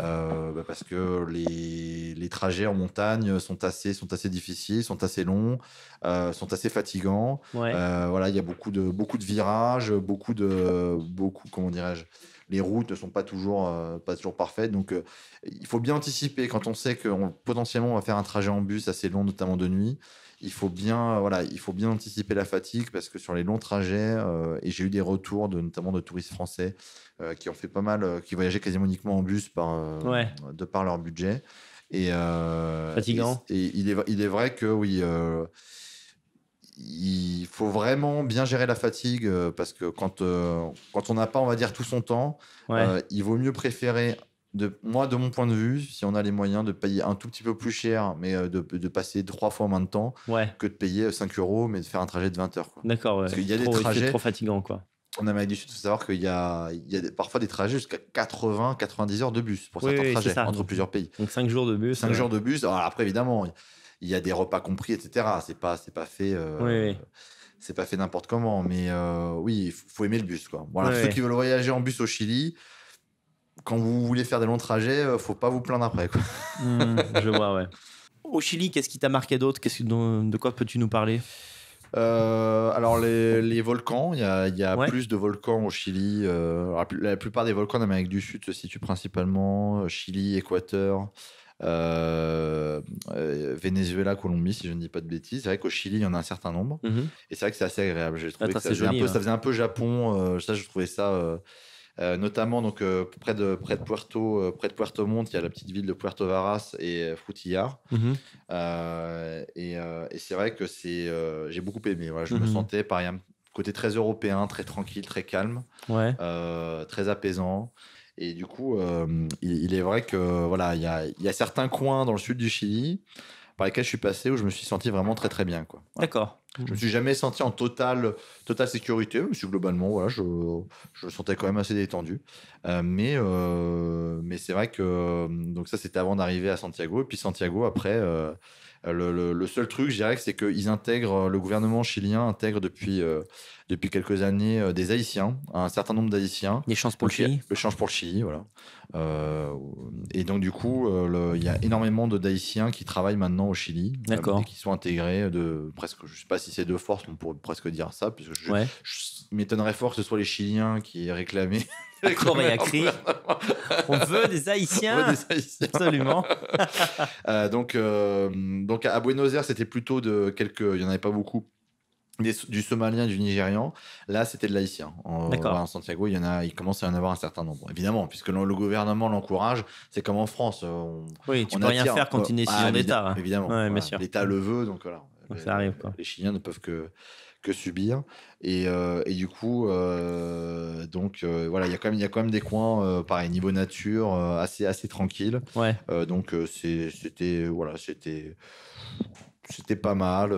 euh, bah, Parce que les, les, trajets en montagne sont assez, sont assez difficiles, sont assez longs, euh, sont assez fatigants. Euh, voilà, il y a beaucoup de, beaucoup de virages, beaucoup de. Beaucoup, comment dirais-je les routes ne sont pas toujours, pas toujours parfaites. Donc, il faut bien anticiper quand on sait que potentiellement on va faire un trajet en bus assez long, notamment de nuit il faut bien voilà il faut bien anticiper la fatigue parce que sur les longs trajets euh, et j'ai eu des retours de notamment de touristes français euh, qui ont fait pas mal euh, qui voyageaient quasiment uniquement en bus par de par leur budget et fatigant et, il est il est vrai que oui il faut vraiment bien gérer la fatigue parce que quand, quand on n'a pas, on va dire, tout son temps, il vaut mieux préférer de, moi, de mon point de vue, si on a les moyens de payer un tout petit peu plus cher, mais euh, de, de passer trois fois moins de temps que de payer 5 euh, euros, mais de faire un trajet de 20 heures. D'accord, ouais. Parce y a trop, des trajets. trop fatigants quoi. En Amérique du Sud, il faut savoir qu'il y a, il y a parfois des trajets jusqu'à 80-90 heures de bus pour certains trajets entre plusieurs pays. Donc 5 jours de bus. 5 jours de bus. Alors après, évidemment, il y a des repas compris, etc. C'est pas, c'est pas fait. Euh, c'est pas fait n'importe comment, mais oui, il faut, aimer le bus. Quoi. Voilà, ceux qui veulent voyager en bus au Chili, quand vous voulez faire des longs trajets, euh, faut pas vous plaindre après. Quoi. Mmh, je vois, ouais. Au Chili, qu'est-ce qui t'a marqué d'autre qu'est-ce De quoi peux-tu nous parler euh, alors les, volcans, il y a, plus de volcans au Chili. Euh, la plupart des volcans d'Amérique du Sud se situent principalement Chili, Équateur, Venezuela, Colombie, si je ne dis pas de bêtises. C'est vrai qu'au Chili, il y en a un certain nombre. Mmh Et c'est vrai que c'est assez agréable. J'ai trouvé ça, hein. ça faisait un peu Japon. ça, je trouvais ça euh, notamment donc euh, près de près de Puerto euh, près de Puerto Montt il y a la petite ville de Puerto Varas et Frutillar mhm. et, c'est vrai que c'est j'ai beaucoup aimé je me mhm. sentais par un côté très européen très tranquille très calme très apaisant et du coup il, est vrai que voilà il y a, y a certains coins dans le sud du Chili par lesquelles je suis passé où je me suis senti vraiment très très bien. quoi. D'accord. Je me suis jamais senti en totale, totale sécurité, suis globalement, voilà, je, je me sentais quand même assez détendu. Euh, mais euh, mais c'est vrai que euh, donc ça, c'était avant d'arriver à Santiago. Et puis Santiago, après, le, le, seul truc, je dirais que c'est qu'ils intègrent, le gouvernement chilien intègre depuis depuis quelques années euh, des Haïtiens, un certain nombre d'Haïtiens. L'échange pour le Chili. L'échange pour le Chili, voilà. Euh, et donc, du coup, euh, il y a énormément d'Haïtiens qui travaillent maintenant au Chili. D'accord. qui sont intégrés de presque, je ne sais pas si c'est de force, on pourrait presque dire ça, puisque je, m'étonnerais fort que ce soit les Chiliens qui réclamaient. réclamé. On veut des Haïtiens. On veut des Haïtiens. Absolument. donc, donc à Buenos Aires, c'était plutôt de quelques. Il n'y en avait pas beaucoup du somalien, du nigérian. Là, c'était de l'haïtien. En, Santiago, il, y en a, il commence à en avoir un certain nombre. Évidemment, puisque le, gouvernement l'encourage, c'est comme en France. On, oui, tu on peux rien faire quand une décision d'État. Hein. Évidemment. L'État le veut, donc voilà. les, ça arrive, les Chiliens ne peuvent que, que subir. Et, euh, et du coup, euh, donc euh, voilà, il y a quand même, il y a quand même des coins, pareil niveau nature, assez assez tranquille. Ouais. donc c'était voilà, c'était c'était pas mal. Euh,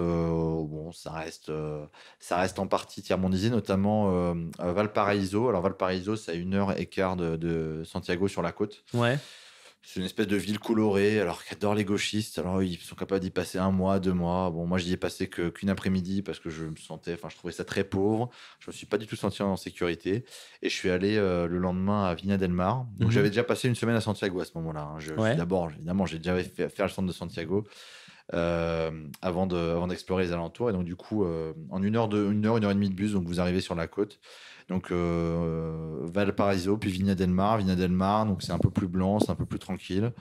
bon, ça reste, euh, ça reste en partie tiers disait notamment euh, Valparaiso. Alors, Valparaiso, c'est à une heure et quart de, Santiago sur la côte. Ouais. C'est une espèce de ville colorée, alors qu'adore les gauchistes. Alors, ils sont capables d'y passer un mois, deux mois. Bon, moi, j'y ai passé qu'une après-midi parce que je me sentais, enfin, je trouvais ça très pauvre. Je me suis pas du tout senti en sécurité. Et je suis allé le lendemain à Vina del Mar. Donc, mhm. j'avais déjà passé une semaine à Santiago à ce moment-là. Hein. D'abord, évidemment, j'ai déjà fait faire le centre de Santiago. Euh, avant d'explorer les alentours. Et donc, du coup, euh, en une heure, une heure, et demie de bus, donc vous arrivez sur la côte. Donc, euh, Valparaiso, puis Vigna del Mar. Vigna del Mar, donc c'est un peu plus blanc, c'est un peu plus tranquille.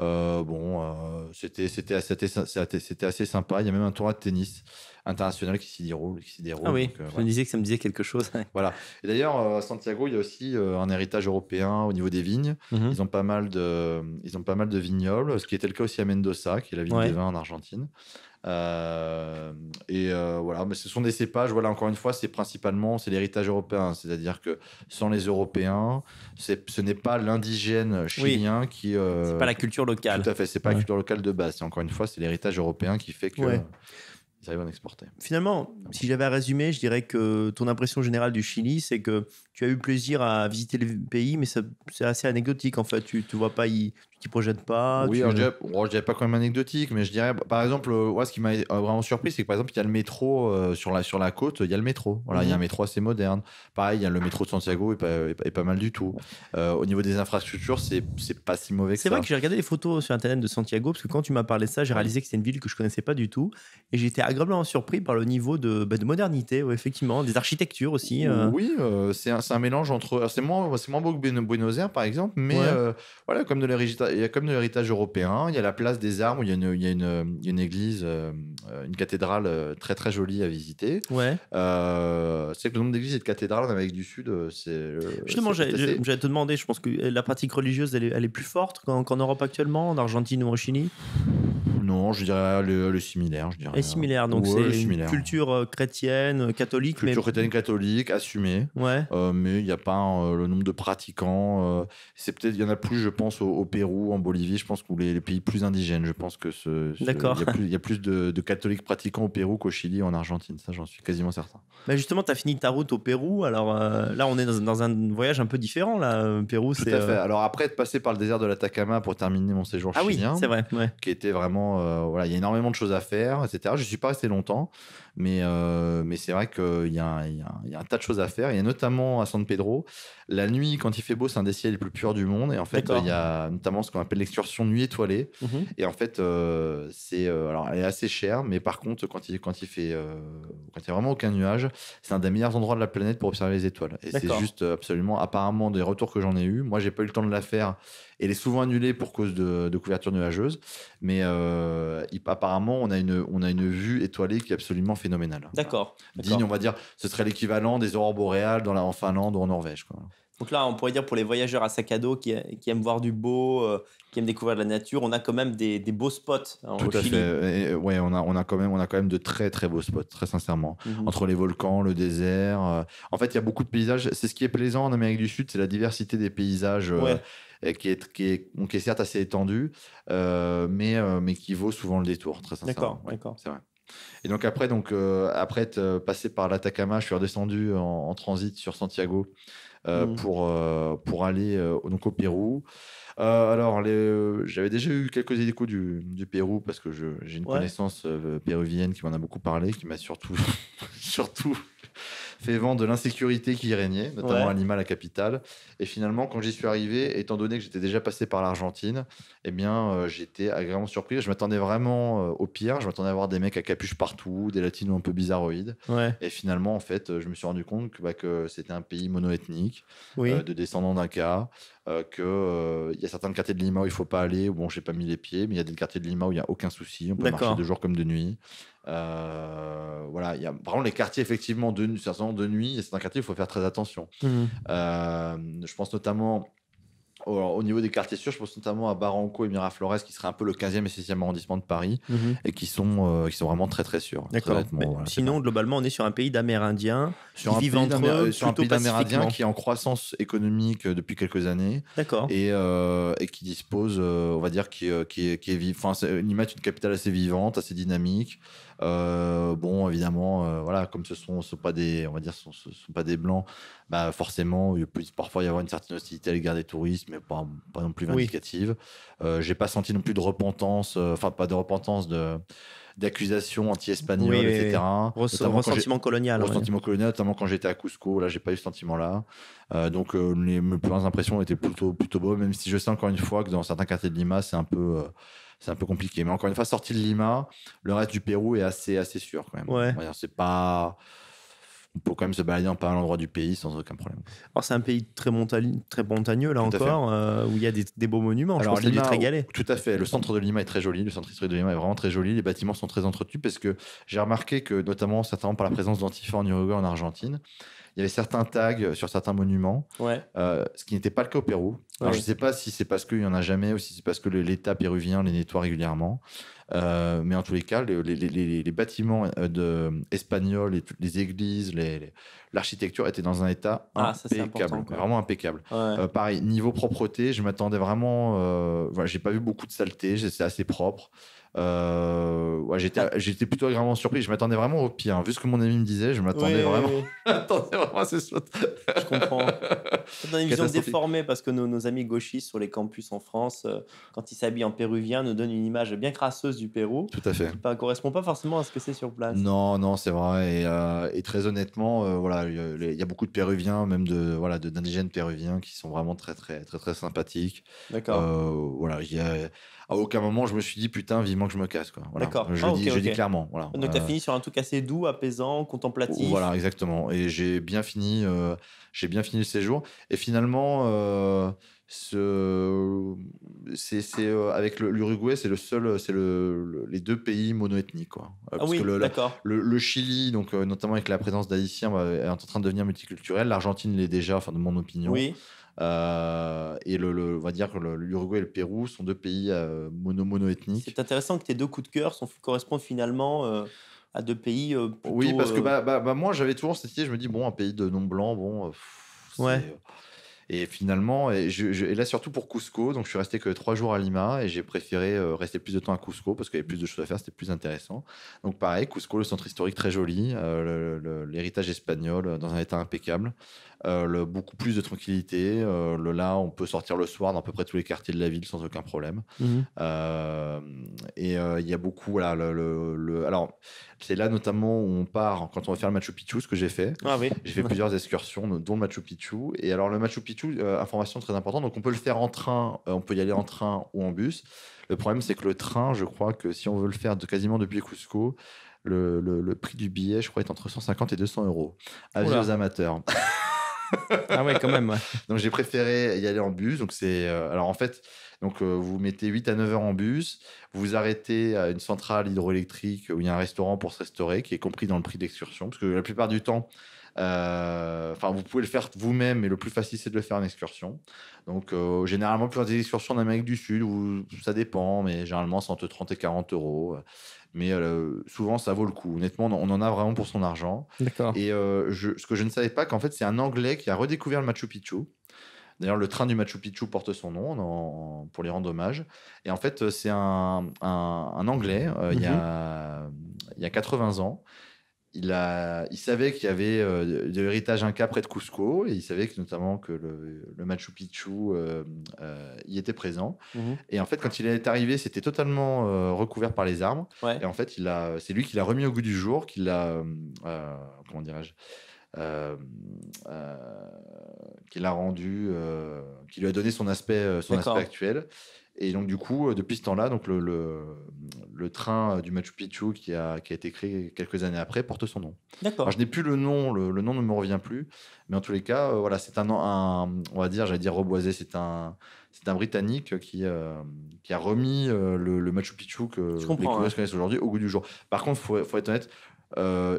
Euh, bon, euh, c'était c'était c'était assez sympa. Il y a même un tournoi de tennis international qui s'y déroule, qui déroule. Ah oui. Euh, je me disais que ça me disait quelque chose. voilà. Et d'ailleurs, à Santiago, il y a aussi un héritage européen au niveau des vignes. Mhm. Ils ont pas mal de ils ont pas mal de vignobles, ce qui était le cas aussi à Mendoza, qui est la ville des vins en Argentine. Euh, et euh, voilà, mais ce sont des cépages. Voilà, encore une fois, c'est principalement c'est l'héritage européen, c'est-à-dire que sans les Européens, ce n'est pas l'indigène chilien qui. Euh, c'est pas la culture locale. Tout à fait, c'est pas la culture locale de base. Et encore une fois, c'est l'héritage européen qui fait que. arrivent à en exporter. Finalement, si j'avais à résumer, je dirais que ton impression générale du Chili, c'est que tu as eu plaisir à visiter le pays, mais c'est assez anecdotique en fait. Tu ne vois pas, y, tu t'y projettes pas. Oui, je, dirais, dirais pas quand même anecdotique, mais je dirais, bah, par exemple, euh, ouais, ce qui m'a euh, vraiment surpris, c'est que par exemple, il y a le métro euh, sur, la, sur la côte, il y a le métro. Voilà, il y a un mhm. métro assez moderne. Pareil, il y a le métro de Santiago et pas, mal du tout. au niveau des infrastructures, c'est pas si mauvais que ça. C'est vrai que j'ai regardé les photos sur internet de Santiago, parce que quand tu m'as parlé de ça, j'ai réalisé que c'était une ville que je connaissais pas du tout. Et j'ai été agréablement surpris par le niveau de, bah, modernité, effectivement, des architectures aussi. Oui, c'est un c'est un mélange entre. C'est moins, moins beau que Buenos Aires, par exemple, mais euh, voilà, comme de l'héritage, il y a comme de l'héritage européen, il y a la place des armes où il y a une, il y a une, église, euh, une cathédrale euh, très très jolie à visiter. Ouais. c'est que le nombre d'églises et de cathédrales en Amérique du Sud, c'est. Justement, j'allais te demander, je pense que la pratique religieuse, elle est, elle est plus forte qu'en, Europe actuellement, en Argentine ou en Chili non, je dirais le, similaire. Je dirais, et similaire, donc c'est une culture euh, chrétienne, euh, catholique. Culture chrétienne, catholique, assumée. Ouais. Euh, mais il n'y a pas le nombre de pratiquants. c'est peut-être, il y en a plus, je pense, au, Pérou, en Bolivie, je pense, ou les, pays plus indigènes. Je pense que ce. D'accord. Il y, a plus, de, catholiques pratiquants au Pérou qu'au Chili en Argentine. Ça, j'en suis quasiment certain. mais bah, justement, tu as fini ta route au Pérou. Alors là, on est dans, dans, un voyage un peu différent, là. Pérou, c'est. Tout à fait. Alors après, être passé par le désert de l'Atacama pour terminer mon séjour chilien. Ah oui, c'est vrai. Qui était vraiment euh, il y a énormément de choses à faire, etc. Je suis pas resté longtemps, mais, euh, mais c'est vrai qu'il y, a un tas de choses à faire. Il y a notamment à San Pedro, la nuit, quand il fait beau, c'est un des ciels les plus purs du monde. Et en fait, il y a notamment ce qu'on appelle l'excursion nuit étoilée. Mhm. Et en fait, euh, c'est alors elle est assez chère, mais par contre, quand il, quand il fait il n'y a vraiment aucun nuage, c'est un des meilleurs endroits de la planète pour observer les étoiles. Et c'est juste absolument, apparemment, des retours que j'en ai eu. Moi, j'ai pas eu le temps de la faire elle est souvent annulée pour cause de, couverture nuageuse. Mais euh, apparemment, on a, une, on a une vue étoilée qui est absolument phénoménale. D'accord. Digne, on va dire, ce serait l'équivalent des aurores boréales en Finlande ou en Norvège. Quoi. Donc là, on pourrait dire pour les voyageurs à sac à dos qui, aiment voir du beau, euh, qui aiment découvrir de la nature, on a quand même des, beaux spots. Hein, Tout à fait. on a, on a quand même, on a quand même de très très beaux spots, très sincèrement. Mhm. Entre les volcans, le désert. Euh, en fait, il y a beaucoup de paysages. C'est ce qui est plaisant en Amérique du Sud, c'est la diversité des paysages qui est, qui est, est certes assez étendue, euh, mais, euh, mais qui vaut souvent le détour, très sincèrement. D'accord, d'accord. C'est vrai. Et donc après, donc, euh, après être passé par l'Atacama, je suis redescendu en, transit sur Santiago mmh. pour, pour aller donc au Pérou. alors, j'avais déjà eu quelques échos du, du Pérou parce que j'ai une connaissance péruvienne qui m'en a beaucoup parlé, qui m'a surtout, surtout fait vent de l'insécurité qui régnait, notamment à Lima, la capitale. Et finalement, quand j'y suis arrivé, étant donné que j'étais déjà passé par l'Argentine, eh bien, euh, j'étais agréablement surpris. Je m'attendais vraiment euh, au pire. Je m'attendais à voir des mecs à capuche partout, des latinos un peu bizarroïdes. Et finalement, en fait, euh, je me suis rendu compte que, bah, c'était un pays monoethnique, oui. de descendants d'un cas, euh, que qu'il euh, y a certains quartiers de Lima où il faut pas aller, où bon, j'ai pas mis les pieds, mais il y a des quartiers de Lima où il n'y a aucun souci, on peut marcher de jour comme de nuit. Euh, voilà, il y a par exemple les quartiers effectivement de, certains de nuit, et y a certains quartiers où il faut faire très attention. Mmh. je pense notamment au, niveau des quartiers sûrs, je pense notamment à Barranco et Miraflores, qui seraient un peu le 15e et 16e arrondissement de Paris, mhm. et qui sont, euh, qui sont vraiment très très sûrs. sinon, globalement, on est sur un pays d'Amérindiens sur qui vivent eux, sur un d'Amérindiens qui est en croissance économique euh, depuis quelques années. Et, euh, et, qui dispose, on va dire, qui, qui, est, vivant Enfin, une capitale assez vivante, assez dynamique. Euh, bon, évidemment, euh, voilà, comme ce sont, sont pas des, on va dire, ce sont, pas des blancs, bah forcément, il peut parfois y avoir une certaine hostilité à l'égard des touristes, mais pas, pas non plus vindicative. Je euh, n'ai J'ai pas senti non plus de repentance, enfin pas de repentance de d'accusations anti-espagnoles, etc. Ressentiment, ressentiment colonial. Ressentiment colonial, notamment quand j'étais à Cusco. Là, j'ai pas eu ce sentiment-là. donc, les, mes premières impressions étaient plutôt, plutôt beaux, même si je sais encore une fois que dans certains quartiers de Lima, c'est un peu c'est un peu compliqué. Mais encore une fois, sorti de Lima, le reste du Pérou est assez, assez sûr quand même. Ouais. C'est pas on peut quand même se balader en pas à l'endroit du pays sans aucun problème. Alors c'est un pays très, montagne, très montagneux là encore, euh, où il y a des, des beaux monuments. je pense Lima, très galé. Tout à fait. Le centre de Lima est très joli. Le centre historique de Lima est vraiment très joli. Les bâtiments sont très entretenus parce que j'ai remarqué que notamment certainement par la présence d'antifa en Uruguay en Argentine, il y avait certains tags euh, sur certains monuments, ouais. Euh, ce qui n'était pas le cas au Pérou. Alors, Je ne sais pas si c'est parce qu'il n'y en a jamais ou si c'est parce que l'État péruvien les nettoie régulièrement. Euh, mais en tous les cas, les, bâtiments de, espagnols, et les églises, l'architecture était dans un état ah, impeccable, vraiment impeccable. pareil, niveau propreté, je m'attendais vraiment. voilà, j'ai pas vu beaucoup de saleté, c'est assez propre. Euh, ah. j'étais plutôt agréablement surpris. Je m'attendais vraiment au pire. Hein. Vu ce que mon ami me disait, je m'attendais vraiment. Oui. vraiment à ce soit... Je comprends. Dans une vision déformée, parce que nos, amis gauchistes sur les campus en France, euh, quand ils s'habillent en péruvien, nous donnent une image bien crasseuse du Pérou. Tout à fait. Qui ne correspond pas forcément à ce que c'est sur place. Non, non, c'est vrai. Et, euh, et, très honnêtement, voilà, il y a beaucoup de péruviens, même de voilà, d'indigènes péruviens, qui sont vraiment très, très, très, très sympathiques. D'accord. voilà, il y a à aucun moment je me suis dit putain vivement que je me casse quoi. D'accord. Je, ah, dis, clairement. Donc tu as euh, fini sur un truc assez doux, apaisant, contemplatif. Voilà exactement. Et j'ai bien fini, euh, j'ai bien fini le séjour. Et finalement, euh, ce, c'est, avec l'Uruguay, c'est le seul, c'est les deux pays monoethniques quoi. Ah parce oui, que d'accord. le, Chili, donc notamment avec la présence d'Haïtiens, bah, est en train de devenir multiculturel. L'Argentine l'est déjà, enfin de mon opinion. Oui. Euh, et le, on va dire que l'Uruguay et le Pérou sont deux pays euh, mono mono ethniques. C'est intéressant que tes deux coups de cœur correspondent finalement euh, à deux pays. oui, parce que bah, bah, bah, moi j'avais toujours cette idée, je me dis bon, un pays de non blanc, bon. ouais. Et finalement, et, là surtout pour Cusco, donc je suis resté que trois jours à Lima et j'ai préféré euh, rester plus de temps à Cusco parce qu'il y avait plus de choses à faire, c'était plus intéressant. Donc pareil, Cusco, le centre historique très joli, euh, l'héritage espagnol euh, dans un état impeccable, le, beaucoup plus de tranquillité. le, là, on peut sortir le soir dans à peu près tous les quartiers de la ville sans aucun problème. Mhm. et il y a beaucoup, là le, le, alors c'est là notamment où on part quand on va faire le Machu Picchu, ce que j'ai fait. Ah oui. J'ai fait plusieurs excursions, dont le Machu Picchu. Et alors le Machu Picchu euh, information très importante. Donc, on peut le faire en train, euh, on peut y aller en train ou en bus. Le problème, c'est que le train, je crois que si on veut le faire de, quasiment depuis Cusco, le, le, prix du billet, je crois, est entre 150 et 200 euros. Avis aux amateurs. ah ouais, quand même. Donc j'ai préféré y aller en bus. Donc c'est euh, alors en fait, donc vous mettez 8 à 9 heures en bus, vous vous arrêtez à une centrale hydroélectrique où il y a un restaurant pour se restaurer qui est compris dans le prix d'excursion parce que la plupart du temps euh, enfin, vous pouvez le faire vous-même, mais le plus facile, c'est de le faire en excursion. Donc, euh, généralement, pour des excursions en Amérique du Sud, où, ça dépend, mais généralement, c'est entre 30 et 40 euros mais euh, souvent ça vaut le coup. Honnêtement, on en a vraiment pour son argent. Et ce que je ne savais pas, qu'en fait, c'est un Anglais qui a redécouvert le Machu Picchu. D'ailleurs, le train du Machu Picchu porte son nom pour les rendre hommage. Et en fait, c'est un, Anglais, il, il y a 80 mhm. ans, il, savait qu'il y avait euh, de l'héritage inca près de Cusco et il savait notamment que le, Machu Picchu euh, euh, y était présent. Mhm. Et en fait, quand il est arrivé, c'était totalement recouvert par les arbres. Et en fait, c'est lui qui l'a remis au goût du jour, qui l'a, comment dirais-je, qui l'a rendu, qui lui a donné son aspect, son aspect actuel. Et donc, du coup, euh, depuis ce temps-là, donc le, le, train euh, du Machu Picchu qui a, qui a, été créé quelques années après porte son nom. D'accord. Je n'ai plus le nom, le, nom ne me revient plus, mais en tous les cas, euh, voilà, c'est un, un, on va dire, j'allais dire reboisé, c'est un, c'est un Britannique qui, qui a remis le, Machu Picchu que les touristes connaissent aujourd'hui au goût du jour. Par contre, faut, faut être honnête,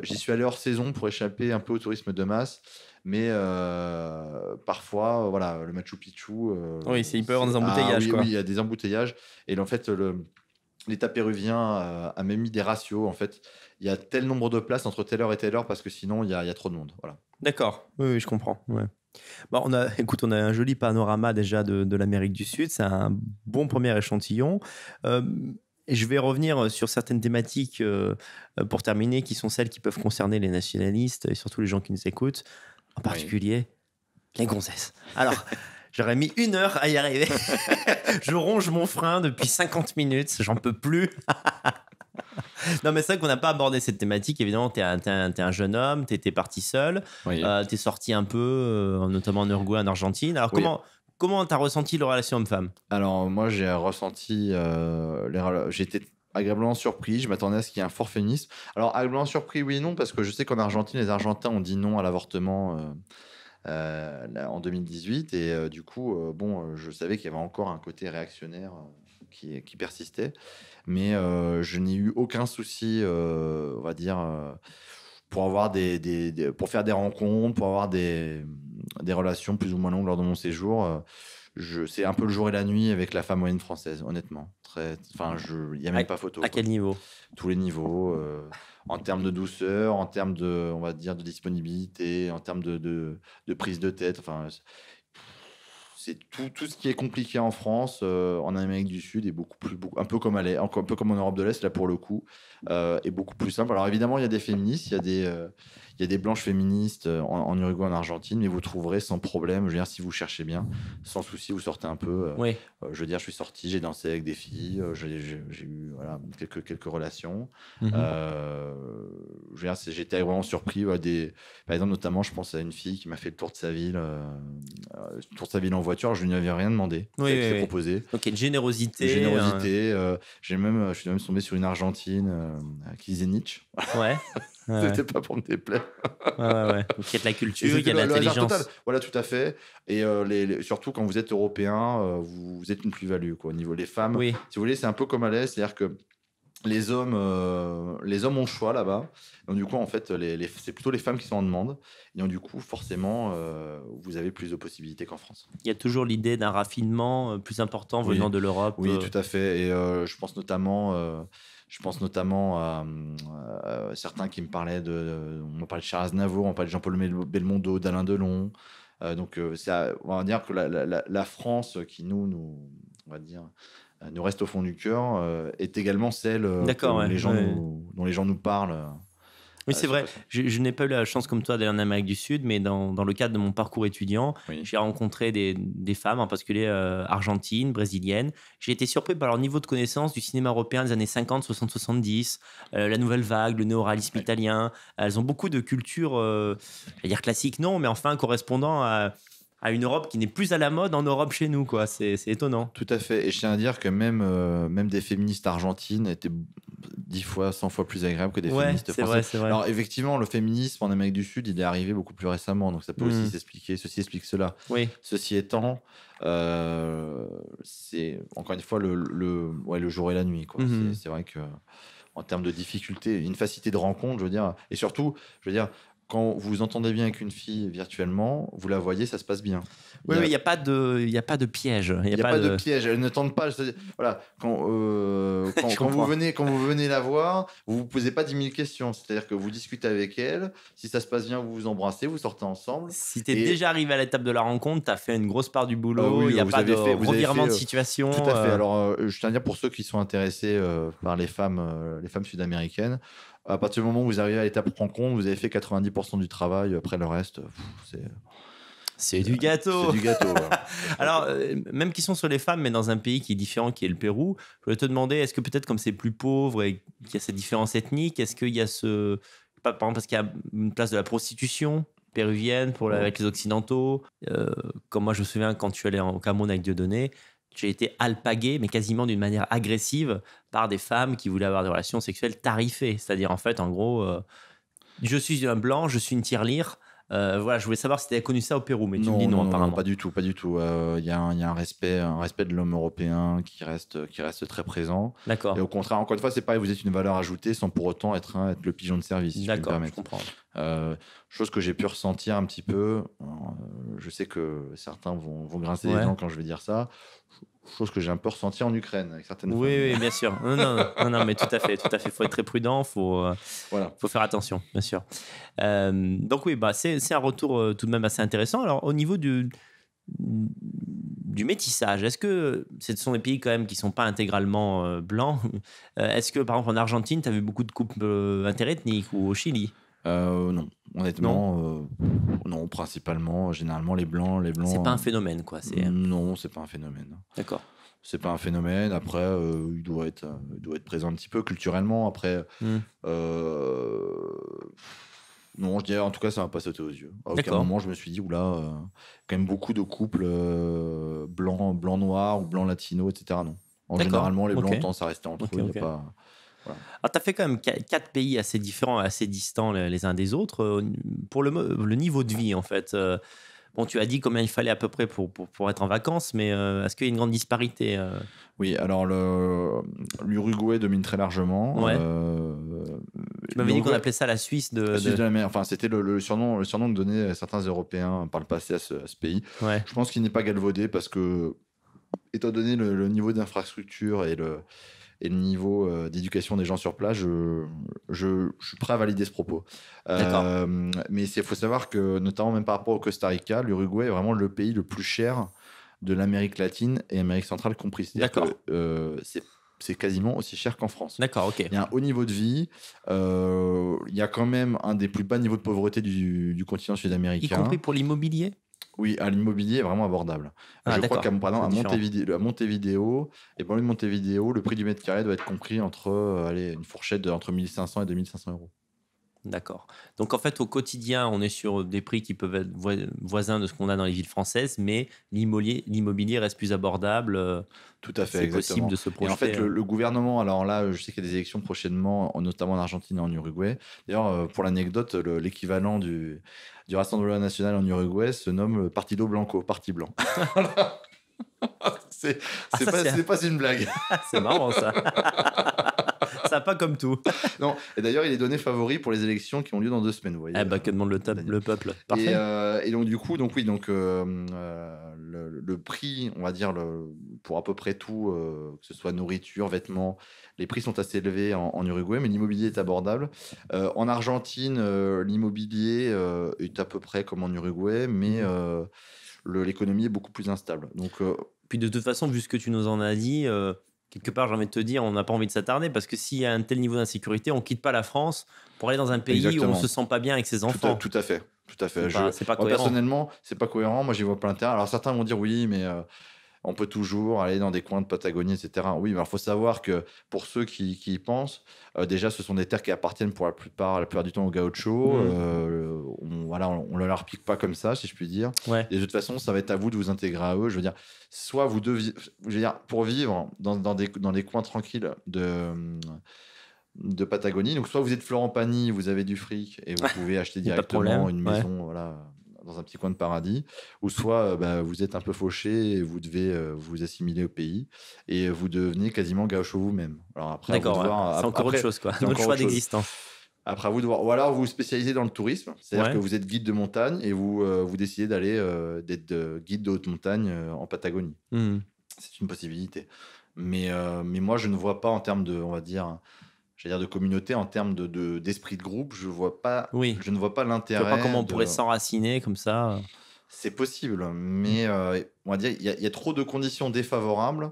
j'y suis allé hors saison pour échapper un peu au tourisme de masse. Mais euh, parfois, euh, voilà, le Machu Picchu. Euh, oui, c'est hyper dans des embouteillages. Ah oui, il y a des embouteillages. Et en fait, l'État péruvien a, même mis des ratios. En fait, il y a tel nombre de places entre telle heure et telle heure parce que sinon, il y a, trop de monde. Voilà. D'accord. Oui, je comprends. Ouais. on a, écoute, on a un joli panorama déjà de, l'Amérique du Sud. C'est un bon premier échantillon. je vais revenir sur certaines thématiques pour terminer, qui sont celles qui peuvent concerner les nationalistes et surtout les gens qui nous écoutent en particulier les gonzesses. Alors, j'aurais mis une heure à y arriver. je ronge mon frein depuis 50 minutes, j'en peux plus. non, mais c'est vrai qu'on n'a pas abordé cette thématique. Évidemment, t'es un, un, un, jeune homme, Tu étais parti seul, euh, Tu es sorti un peu, euh, notamment en Uruguay, en Argentine. Alors, comment. tu t'as ressenti les relations homme-femme Alors moi j'ai ressenti, euh, j'étais agréablement surpris. Je m'attendais à ce qu'il y ait un fort féminisme. Alors, agréablement surpris, oui et non, parce que je sais qu'en Argentine, les Argentins ont dit non à l'avortement. Euh, euh, en 2018 et euh, du coup bon je savais qu'il y avait encore un côté réactionnaire qui, qui, persistait mais je n'ai eu aucun souci on va dire pour avoir des, pour faire des rencontres pour avoir des, des relations plus ou moins longues lors de mon séjour c'est un peu le jour et la nuit avec la femme moyenne française, honnêtement. Très, enfin, je, il n'y a même pas photo. À quel niveau Tous les niveaux. Euh, en termes de douceur, en termes de, on va dire, de disponibilité, en termes de, de, prise de tête. Enfin, c'est tout, tout, ce qui est compliqué en France, euh, en Amérique du Sud, est beaucoup plus, beaucoup, un peu comme elle encore un peu comme en Europe de l'Est là pour le coup, euh, est beaucoup plus simple. Alors évidemment, il y a des féministes, il y a des, il y a des blanches féministes euh, en, Uruguay, en Argentine, mais vous trouverez sans problème. Je veux dire, si vous cherchez bien, sans souci, vous sortez un peu. Euh, oui. Euh, je veux dire, je suis sorti, j'ai dansé avec des filles, j'ai eu quelques, quelques relations. Mhm. je veux dire, j'étais vraiment surpris. des, par exemple, notamment, je pense à une fille qui m'a fait le tour de sa ville, tour de sa ville en voiture. Je ne lui avais rien demandé. Oui, oui, oui. proposé. Donc, une générosité. Une générosité. j'ai même, je suis même tombé sur une Argentine qui disait Nietzsche. Ouais. C'était pas pour me déplaire. ouais, ouais. de la culture, il y a de l'intelligence. Voilà, tout à fait. Et euh, les, surtout quand vous êtes européen, euh, vous, êtes une plus-value quoi. Au niveau des femmes, si vous voulez, c'est un peu comme à l'Est, c'est-à-dire que les hommes, euh, les hommes ont choix là-bas. Donc du coup, en fait, c'est plutôt les femmes qui sont en demande. Et donc du coup, forcément, vous avez plus de possibilités qu'en France. Il y a toujours l'idée d'un raffinement plus important venant de l'Europe. Oui, tout à fait. Et je pense notamment je pense notamment euh, à, certains qui me parlaient de. Euh, on parlait de Charles Aznavour, on parlait de Jean-Paul Belmondo, d'Alain Delon. Euh, donc, ça, on va dire que la, France qui nous, nous, on va dire, nous reste au fond du cœur est également celle les gens dont les gens nous parlent. Oui, euh, c'est vrai. Je, n'ai pas eu la chance comme toi d'aller en Amérique du Sud, mais dans, le cadre de mon parcours étudiant, j'ai rencontré des, femmes, en particulier euh, argentines, brésiliennes. J'ai été surpris par leur niveau de connaissance du cinéma européen des années 50, 60, 70, la nouvelle vague, le néoralisme italien. Elles ont beaucoup de culture, euh, je vais dire classique, non, mais enfin correspondant à à une Europe qui n'est plus à la mode en Europe chez nous. quoi. C'est étonnant. Tout à fait. Et je tiens à dire que même, euh, même des féministes argentines étaient 10 fois, 100 fois plus agréables que des féministes français. vrai. Alors effectivement, le féminisme en Amérique du Sud, il est arrivé beaucoup plus récemment. Donc ça peut aussi hmm. s'expliquer. Ceci explique cela. Oui. Ceci étant, euh, c'est encore une fois le, le, ouais, le jour et la nuit. quoi hmm. C'est vrai que en termes de difficulté, une facilité de rencontre, je veux dire, et surtout, je veux dire, quand vous entendez bien avec une fille virtuellement, vous la voyez, ça se passe bien. Oui, il n'y a... pas de, il a pas de piège. Il n'y a, pas, de... piège. Elle ne tente pas. Voilà, quand, euh, quand, vous venez, quand vous venez la voir, vous vous posez pas 10 000 questions. C'est-à-dire que vous discutez avec elle. Si ça se passe bien, vous vous embrassez, vous sortez ensemble. Si tu es déjà arrivé à l'étape de la rencontre, tu as fait une grosse part du boulot. Ah il n'y a pas de fait, revirement de euh, situation. Tout à fait. Euh. Alors, je tiens à dire pour ceux qui sont intéressés par les femmes, les femmes sud-américaines. À partir du moment où vous arrivez à l'étape compte, vous avez fait 90% du travail. Après le reste, c'est. C'est du gâteau. C'est du gâteau. Hein. Alors, euh, même qui sont sur les femmes, mais dans un pays qui est différent, qui est le Pérou, je voulais te demander, est-ce que peut-être comme c'est plus pauvre et qu'il y a cette différence ethnique, est-ce qu'il y a ce... Par exemple, parce qu'il y a une place de la prostitution péruvienne pour avec les Occidentaux. Euh, comme moi, je me souviens quand tu allais au Cameroun avec Dieudonné, j'ai été alpagué, mais quasiment d'une manière agressive, par des femmes qui voulaient avoir des relations sexuelles tarifées. C'est-à-dire, en fait, en gros, euh, je suis un blanc, je suis une tirelire. Euh, voilà, je voulais savoir si tu avais connu ça au Pérou, mais tu me dis non, non, apparemment. non pas du tout, pas du tout. Euh, il y, a un respect, un respect de l'homme européen qui reste, qui reste très présent. D'accord. Et au contraire, encore une fois, c'est pareil, vous êtes une valeur ajoutée sans pour autant être, être le pigeon de service. D'accord, je, je comprends. Euh, chose que j'ai pu ressentir un petit peu. Hein, euh, je sais que certains vont, vont grincer les dents quand je vais dire ça. Chose que j'ai un peu ressentie en Ukraine avec certaines. Oui, oui, bien sûr. Non, non, mais tout à fait, tout à fait. Faut être très prudent, faut, euh, voilà. faut faire attention, bien sûr. donc oui, bah c'est un retour tout de même assez intéressant. Alors au niveau du du métissage. Est-ce que ce sont des pays quand même qui sont pas intégralement blancs Est-ce que par exemple en Argentine, tu as vu beaucoup de coupes interethniques ou au Chili euh, non, honnêtement, euh, non. principalement, généralement les blancs, les blancs. C'est pas un euh, phénomène, quoi. C'est... Non, c'est pas un phénomène. Hein. D'accord. C'est pas un phénomène. Après, il doit être, doit être présent un petit peu culturellement. Après, hmm. non, je dirais en tout cas, ça m'a pas sauté aux yeux. À aucun moment, je me suis dit oula, quand même beaucoup de couples blancs, blancs noirs ou blancs latinos, etc. Non. En généralement, les blancs ça tendent à rester entre eux. pas... Alors, tu as fait quand même quatre pays assez différents, assez distants les, uns des autres. Euh, pour le, niveau de vie, en fait, euh. bon, tu as dit combien il fallait à peu près pour, être en vacances, mais euh, est-ce qu'il y a une grande disparité oui, alors l'Uruguay domine très largement. tu m'avais dit qu'on appelait ça la Suisse de. de... la mer. Enfin, c'était le, surnom, le surnom certains Européens par le passé à ce, pays. Je pense qu'il n'est pas galvaudé parce que, étant donné le niveau d'infrastructure et le et le niveau euh, d'éducation des gens sur place, je, suis prêt à valider ce propos. Euh, mais il faut savoir que, notamment même par rapport au Costa Rica, l'Uruguay est vraiment le pays le plus cher de l'Amérique latine et Amérique centrale compris. D'accord. Euh, c'est quasiment aussi cher qu'en France. D'accord, ok. Il y a un haut niveau de vie. il y a quand même un des plus bas niveaux de pauvreté du, du continent sud-américain. Y compris pour l'immobilier oui, à l'immobilier vraiment abordable. Ah, je crois qu'à monter Montevideo, et pour le Montevideo, le prix du mètre carré doit être compris entre euh, une fourchette entre 1500 et 2500 euros. D'accord. Donc en fait, au quotidien, on est sur des prix qui peuvent être voisins de ce qu'on a dans les villes françaises, mais l'immobilier reste plus abordable. Euh, Tout à fait. C'est possible de se projeter. en fait, hein. le, gouvernement, alors là, je sais qu'il y a des élections prochainement, notamment en Argentine et en Uruguay. D'ailleurs, euh, pour l'anecdote, l'équivalent du, du Rassemblement national en Uruguay se nomme Partido Blanco, Parti Blanc. c'est n'est ah, pas une blague. c'est marrant ça. ça pas comme tout. non, et d'ailleurs, il est donné favori pour les élections qui ont lieu dans deux semaines. Vous voyez, eh bah, que demande le, peuple Parfait. Euh, et, donc, du coup, donc, oui, donc, euh, euh, le, prix, on va dire, le, pour à peu près tout, que ce soit nourriture, vêtements, les prix sont assez élevés en, en Uruguay, mais l'immobilier est abordable. en Argentine, l'immobilier est à peu près comme en Uruguay, mais l'économie est beaucoup plus instable. Donc, Puis de toute façon, vu ce que tu nous en as dit, quelque part, j'ai envie de te dire, on n'a pas envie de s'attarder parce que s'il y a un tel niveau d'insécurité, on quitte pas la France pour aller dans un pays où on se sent pas bien avec ses enfants. Tout à, tout fait, tout à fait. pas, cohérent. Personnellement, c'est pas cohérent. Moi, j'y vois plein terrain. Alors certains vont dire oui, mais euh, on peut toujours aller dans des coins de Patagonie, etc. Oui, mais il faut savoir que pour ceux qui, y pensent, euh, déjà, ce sont des terres qui appartiennent pour la plupart, la plupart du temps aux gauchos. Mmh. Euh, on, voilà, on, leur pique pas comme ça, si je puis dire. Et de toute façon, ça va être à vous de vous intégrer à eux. Je veux dire, soit vous deviez, je veux dire, pour vivre dans, des, dans coins tranquilles de de Patagonie. Donc, soit vous êtes Florent Pagny, vous avez du fric et vous pouvez acheter directement une maison. Voilà dans un petit coin de paradis, ou soit euh, bah, vous êtes un peu fauché et vous devez euh, vous assimiler au pays et vous devenez quasiment gaucho vous-même. Alors après, D'accord, c'est encore autre chose, quoi. autre choix d'existence. Après, vous de Ou alors, vous spécialisez dans le tourisme, c'est-à-dire que vous êtes guide de montagne et vous, euh, vous décidez d'aller d'être guide de haute montagne en Patagonie. Mmh. C'est une possibilité. Mais, mais moi, je ne vois pas en termes de, on va dire, à dire de communauté en termes de d'esprit de, groupe. Je vois pas. Oui. Je ne vois pas l'intérêt. Je vois pas comment on pourrait s'enraciner comme ça. C'est possible, mais euh, on va dire il y, a trop de conditions défavorables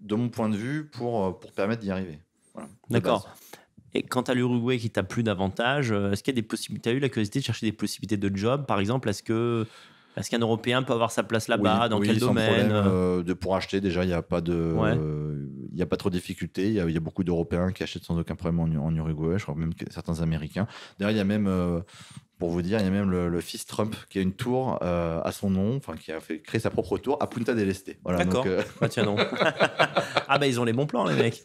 de mon point de vue pour euh, pour permettre d'y arriver. D'accord. Et quant à l'Uruguay qui t'a plus davantage, euh, est-ce qu'il y a des possibilités Tu as eu la curiosité de chercher des possibilités de job, par exemple Est-ce que est-ce qu'un Européen peut avoir sa place là-bas Dans quel domaine euh euh, de, Pour acheter, déjà, il n'y a pas de. il n'y a pas trop de difficultés. Il y, a beaucoup d'Européens qui achètent sans aucun problème en, Uruguay, je crois même que certains Américains. D'ailleurs, il y a même, euh, pour vous dire, il y a même le, fils Trump qui a une tour à son nom, enfin qui a fait créer sa propre tour à Punta del Este. D'accord. Euh... Ah tiens non. ah bah ils ont les bons plans les mecs.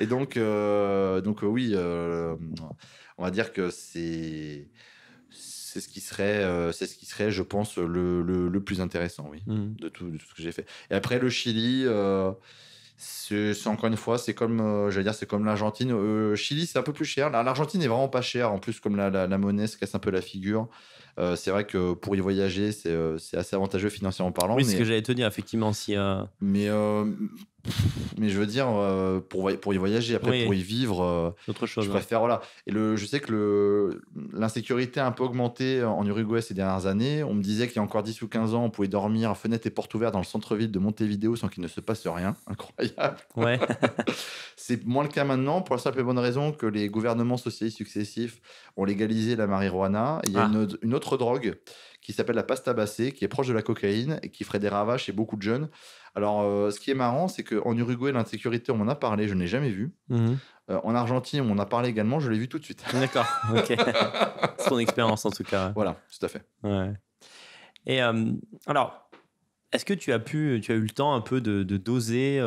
Et donc donc oui, on va dire que c'est c'est ce qui serait, euh, c'est ce qui serait, je pense, le, le, plus intéressant, oui, hmm. de, tout, tout, ce que j'ai fait. Et après le Chili, euh, c'est encore une fois, c'est comme, euh, j'allais dire, c'est comme l'Argentine. Chili, c'est un peu plus cher. L'Argentine est vraiment pas chère. En plus, comme la, la, monnaie se casse un peu la figure, c'est vrai que pour y voyager, c'est assez avantageux financièrement parlant. Oui, mais... ce que j'allais te dire, effectivement, si. Mais mais je veux dire euh, pour pour y voyager après pour y vivre euh, autre chose je préfère voilà et le je sais que le l'insécurité a un peu augmenté en Uruguay ces dernières années on me disait qu'il y a encore 10 ou 15 ans on pouvait dormir fenêtre et porte ouverte dans le centre-ville de Montevideo sans qu'il ne se passe rien incroyable ouais c'est moins le cas maintenant pour la simple et bonne raison que les gouvernements socialistes successifs ont légalisé la marijuana il y a ah. une, autre drogue qui s'appelle la pasta bassée, qui est proche de la cocaïne et qui ferait des ravages chez beaucoup de jeunes. Alors, euh, ce qui est marrant, c'est qu'en Uruguay, l'insécurité, on m'en a parlé, je n'ai jamais vu. Mhm. Euh, en Argentine, on en a parlé également, je l'ai vu tout de suite. D'accord, ok. c'est ton expérience en tout cas. Voilà, tout à fait. Et euh, alors, est-ce que tu as pu, tu as eu le temps un peu de, doser,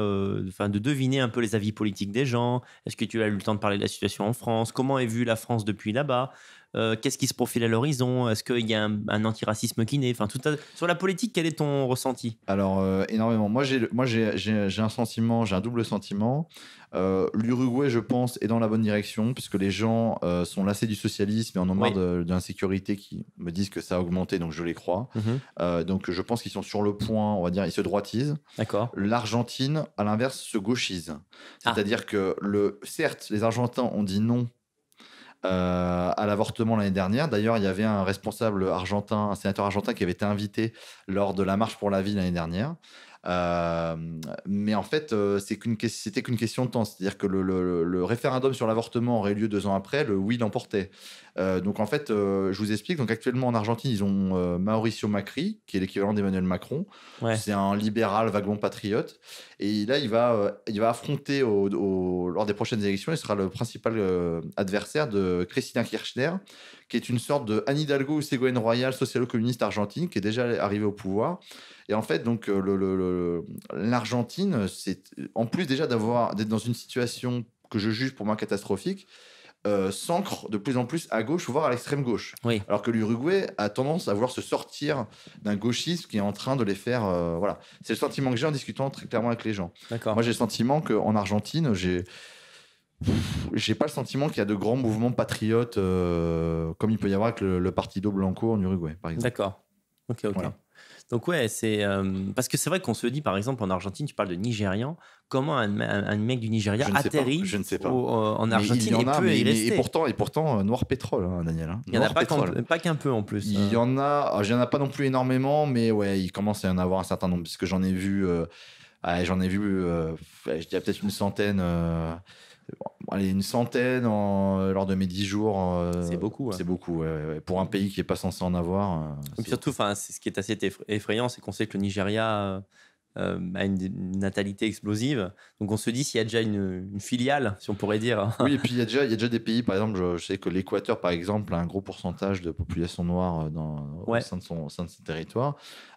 enfin de deviner un peu les avis politiques des gens Est-ce que tu as eu le temps de parler de la situation en France Comment est vue la France depuis là-bas euh, qu'est-ce qui se profile à l'horizon Est-ce qu'il y a un, antiracisme qui naît enfin, tout Sur la politique, quel est ton ressenti Alors, euh, énormément. Moi, j'ai un sentiment, j'ai un double sentiment. Euh, L'Uruguay, je pense, est dans la bonne direction, puisque les gens sont lassés du socialisme et en ont marre de, qui me disent que ça a augmenté, donc je les crois. Mhm. donc je pense qu'ils sont sur le point, on va dire, ils se droitisent. L'Argentine, à l'inverse, se gauchise. Ah. C'est-à-dire que, le, certes, les Argentins ont dit non euh, à l'avortement l'année dernière. D'ailleurs, il y avait un responsable argentin, un sénateur argentin qui avait été invité lors de la marche pour la vie l'année dernière. Euh, mais en fait, euh, c'est c'était qu'une question de temps. C'est-à-dire que le, référendum sur l'avortement aurait lieu deux ans après, le oui l'emportait. Euh, donc en fait, je vous explique. Donc actuellement en Argentine, ils ont Mauricio Macri, qui est l'équivalent d'Emmanuel Macron. C'est un libéral vaguement patriote. Et là, il va, il va affronter lors des prochaines élections, il sera le principal adversaire de Christina Kirchner, qui est une sorte de Anne Hidalgo ou Ségolène Royal, socialo-communiste argentine, qui est déjà arrivée au pouvoir. Et en fait, donc, euh, l'Argentine, c'est en plus déjà d'avoir d'être dans une situation que je juge pour moi catastrophique, euh, s'ancre de plus en plus à gauche, voire à l'extrême gauche. Alors que l'Uruguay a tendance à vouloir se sortir d'un gauchisme qui est en train de les faire. Euh, voilà. C'est le sentiment que j'ai en discutant très clairement avec les gens. Moi, j'ai le sentiment qu'en Argentine, j'ai j'ai pas le sentiment qu'il y a de grands mouvements patriotes euh, comme il peut y avoir avec le, Partido Blanco en Uruguay, par exemple. D'accord. Ok, ok. Donc ouais, c'est euh, parce que c'est vrai qu'on se dit, par exemple, en Argentine, tu parles de Nigérian, comment un, mec du Nigeria atterrit en Argentine il y en et peut et pourtant, et pourtant euh, noir pétrole, hein, Daniel. Hein. il n'y en a pas qu'un peu en plus. Il y hein. en a, ah, il en a pas non plus énormément, mais ouais, il commence à y en avoir un certain nombre, puisque j'en ai vu, j'en ai vu, je dirais peut-être une centaine allez, une centaine en, euh, lors de mes dix jours. Euh, c'est beaucoup. C'est beaucoup. Pour un pays qui n'est pas censé en avoir. Euh, surtout, ce qui est assez effrayant, c'est qu'on sait que le Nigeria a une, natalité explosive. Donc on se dit s'il y a déjà une, filiale, si on pourrait dire. oui, et puis il y, a déjà, il y a déjà des pays, par exemple, je, sais que l'Équateur, par exemple, a un gros pourcentage de population noire dans, au, sein de son, au sein de son territoire.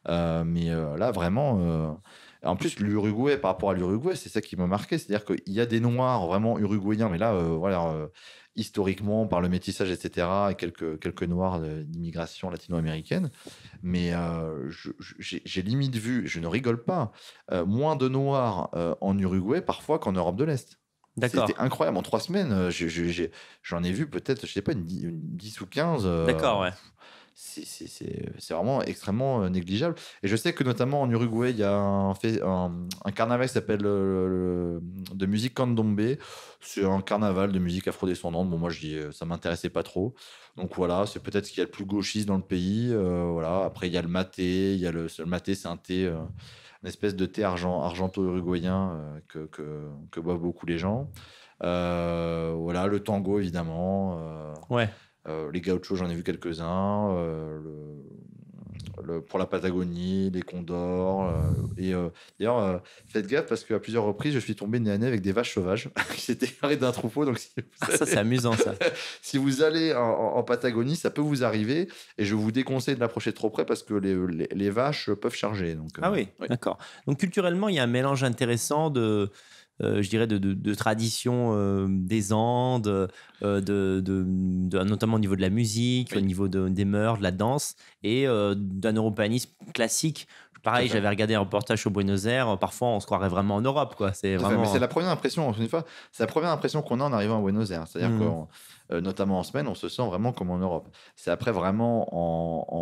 mais là, vraiment en plus, l'Uruguay, par rapport à l'Uruguay, c'est ça qui m'a marqué. C'est-à-dire qu'il y a des Noirs vraiment uruguayens, mais là, euh, voilà, euh, historiquement, par le métissage, etc., et quelques, quelques Noirs d'immigration latino-américaine. Mais euh, j'ai limite vu, je ne rigole pas, moins de Noirs en Uruguay parfois qu'en Europe de l'Est. C'était incroyable. En trois semaines, j'en ai, vu peut-être, je sais pas, une, 10 ou 15. D'accord, ouais c'est vraiment extrêmement euh, négligeable. Et je sais que notamment en Uruguay, il y a un, un, carnaval qui s'appelle euh, de musique candombe. C'est un carnaval de musique afrodescendante. Bon, moi, je dis euh, ça m'intéressait pas trop. Donc voilà, c'est peut-être ce qu'il y a le plus gauchiste dans le pays. voilà. Après, il y a le maté. Il y a le, maté, c'est un thé, une espèce de thé argent, argento-uruguayen que, que, que, boivent beaucoup les gens. voilà, le tango, évidemment. ouais. Euh, les gauchos, j'en ai vu quelques-uns. Euh, pour la Patagonie, les Condors. Euh, et d'ailleurs, faites gaffe parce qu'à plusieurs reprises, je suis tombé nez à nez avec des vaches sauvages qui s'étaient arrêtées d'un troupeau. Donc ah, ça, c'est amusant ça. si vous allez en, Patagonie, ça peut vous arriver et je vous déconseille de l'approcher trop près parce que les, vaches peuvent charger. ah oui. d'accord. Donc culturellement, il y a un mélange intéressant de euh, je dirais, de, tradition euh, des Andes, euh, de, notamment au niveau de la musique, au niveau des mœurs, de la danse, et d'un européanisme classique pareil, j'avais regardé un reportage au Buenos Aires. Parfois, on se croirait vraiment en Europe, C'est vraiment. c'est la première impression. c'est la première impression qu'on a en arrivant à Buenos Aires. C'est-à-dire mmh. que euh, notamment en semaine, on se sent vraiment comme en Europe. C'est après vraiment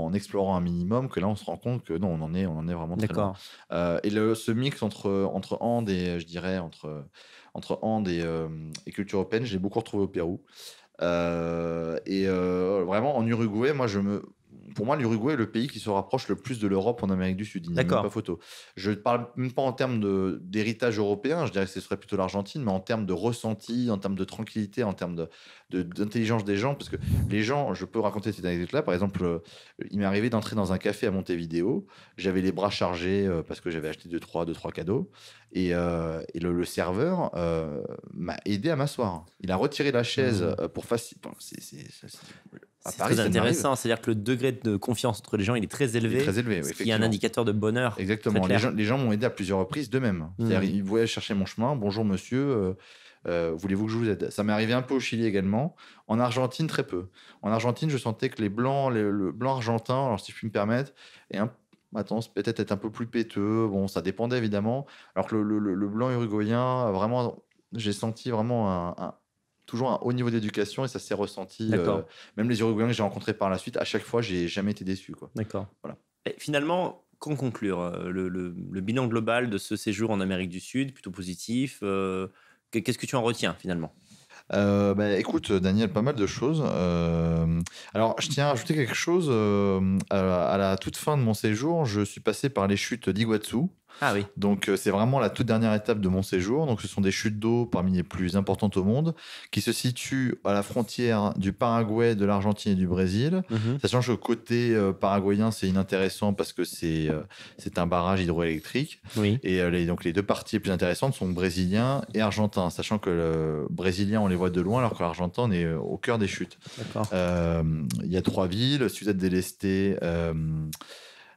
en, explorant un minimum que là on se rend compte que non, on en est, on en est vraiment très loin. Euh, et le, ce mix entre entre Andes et je dirais entre entre Andes euh, et, culture européenne, j'ai beaucoup retrouvé au Pérou. et vraiment en Uruguay, moi je me pour moi, l'Uruguay est le pays qui se rapproche le plus de l'Europe en Amérique du Sud. Il n'y a pas photo. Je ne parle même pas en termes d'héritage européen, je dirais que ce serait plutôt l'Argentine, mais en termes de ressenti, en termes de tranquillité, en termes d'intelligence de, d'intelligence des gens. Parce que les gens, je peux raconter cette anecdote-là. Par exemple, euh, il m'est arrivé d'entrer dans un café à Montevideo. J'avais les bras chargés euh, parce que j'avais acheté 2-3 deux, trois, deux, trois cadeaux. Et, euh, le, serveur m'a aidé à m'asseoir. Il a retiré la chaise mmh. pour faciliter. C'est très intéressant. C'est-à-dire que le degré de confiance entre les gens, il est très élevé. très élevé, oui, y a un indicateur de bonheur. Exactement. Les gens, m'ont aidé à plusieurs reprises d'eux-mêmes. Mmh. C'est-à-dire, ils voyaient chercher mon chemin. Bonjour, monsieur. Euh, euh, voulez-vous que je vous aide Ça m'est arrivé un peu au Chili également. En Argentine, très peu. En Argentine, je sentais que les blancs, le blanc argentin, alors si je puis me permettre, est un peut-être être un peu plus péteux. Bon, ça dépendait évidemment. Alors que le, blanc uruguayen, vraiment, j'ai senti vraiment un toujours un haut niveau d'éducation et ça s'est ressenti. Euh, même les Uruguayens que j'ai rencontrés par la suite, à chaque fois, j'ai jamais été déçu. D'accord. Voilà. Et finalement, qu'en conclure euh, le, bilan global de ce séjour en Amérique du Sud, plutôt positif. Euh, qu'est-ce que tu en retiens finalement bah, écoute, Daniel, pas mal de choses. alors, je tiens à ajouter quelque chose. à, la, toute fin de mon séjour, je suis passé par les chutes d'Iguatsu ah donc euh, c'est vraiment la toute dernière étape de mon séjour. Donc ce sont des chutes d'eau parmi les plus importantes au monde qui se situent à la frontière du Paraguay, de l'Argentine et du Brésil. Mhm. Sachant que côté euh, paraguayen c'est inintéressant parce que c'est euh, un barrage hydroélectrique. Et donc les deux parties les plus intéressantes sont brésilien et argentin. Sachant que le brésilien on les voit de loin alors que l'argentin on est au cœur des chutes. Il y a trois villes, Suzette Euh,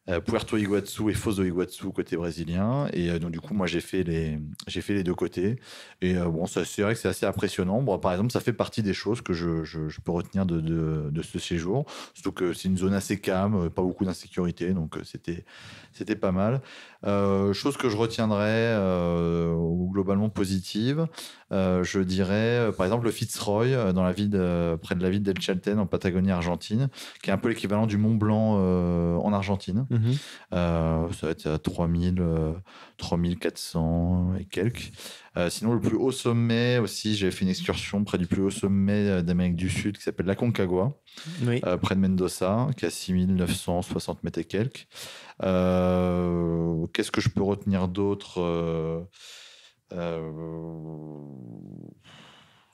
euh, Puerto Iguazu et Foz do Iguazu côté brésilien. Et euh, donc, du coup, moi, j'ai fait les, j'ai fait les deux côtés. Et euh, bon, c'est vrai que c'est assez impressionnant. par exemple, ça fait partie des choses que je, peux retenir de, ce séjour. Surtout que c'est une zone assez calme, pas beaucoup d'insécurité. Donc, c'était, c'était pas mal. Euh, chose que je retiendrai euh, globalement positive, euh, je dirais euh, par exemple le Fitzroy dans la ville près de la ville d'El Chalten en Patagonie argentine, qui est un peu l'équivalent du Mont Blanc en Argentine. Mhm. ça va être à 3000, 3400 et quelques. sinon, le plus haut sommet aussi, j'ai fait une excursion près du plus haut sommet d'Amérique du Sud qui s'appelle la Concagua, près de Mendoza, qui est à 6960 mètres et quelques. Euh, Qu'est-ce que je peux retenir d'autre euh, euh,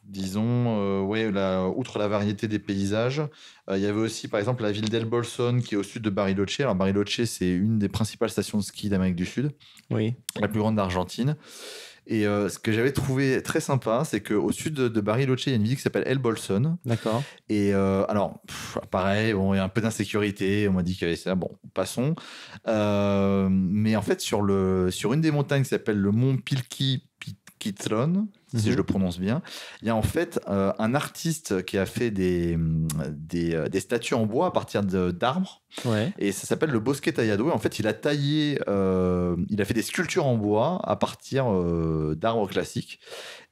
disons, euh, outre la variété des paysages, il y avait aussi par exemple la ville d'El Bolson qui est au sud de Bariloche. Alors Bariloche, c'est une des principales stations de ski d'Amérique du Sud, la plus grande d'Argentine. Et euh, ce que j'avais trouvé très sympa, c'est qu'au sud de Bariloche, il y a une ville qui s'appelle El Bolson. D'accord. Et euh, alors, pareil, il y a un peu d'insécurité. On m'a dit que y Bon, passons. Euh, mais en fait, sur, le, sur une des montagnes qui s'appelle le mont Pilki Kitron, si mhm. je le prononce bien. Il y a en fait euh, un artiste qui a fait des, des, euh, statues en bois à partir d'arbres. Et ça s'appelle le Bosquet Taillado. Et en fait, il a taillé, euh, il a fait des sculptures en bois à partir d'arbres classiques.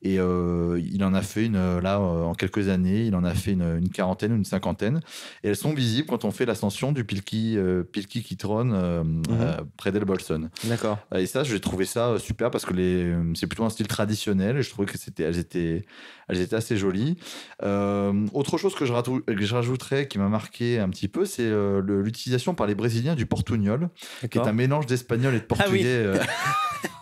Et euh, il en a fait une, euh, là, euh, en quelques années, il en a fait une, quarantaine ou une cinquantaine. Et elles sont visibles quand on fait l'ascension du Pilki, Pilki Kitron mhm. près d'El près d'Elbolson. D'accord. Et ça, j'ai trouvé ça super parce que les, c'est plutôt un style traditionnel et je trouvais que c'était, elles étaient, elles étaient assez jolies. autre chose que je, rajouterais qui m'a marqué un petit peu, c'est l'utilisation par les Brésiliens du portugnole qui est un mélange d'espagnol et de portugais. Ah oui.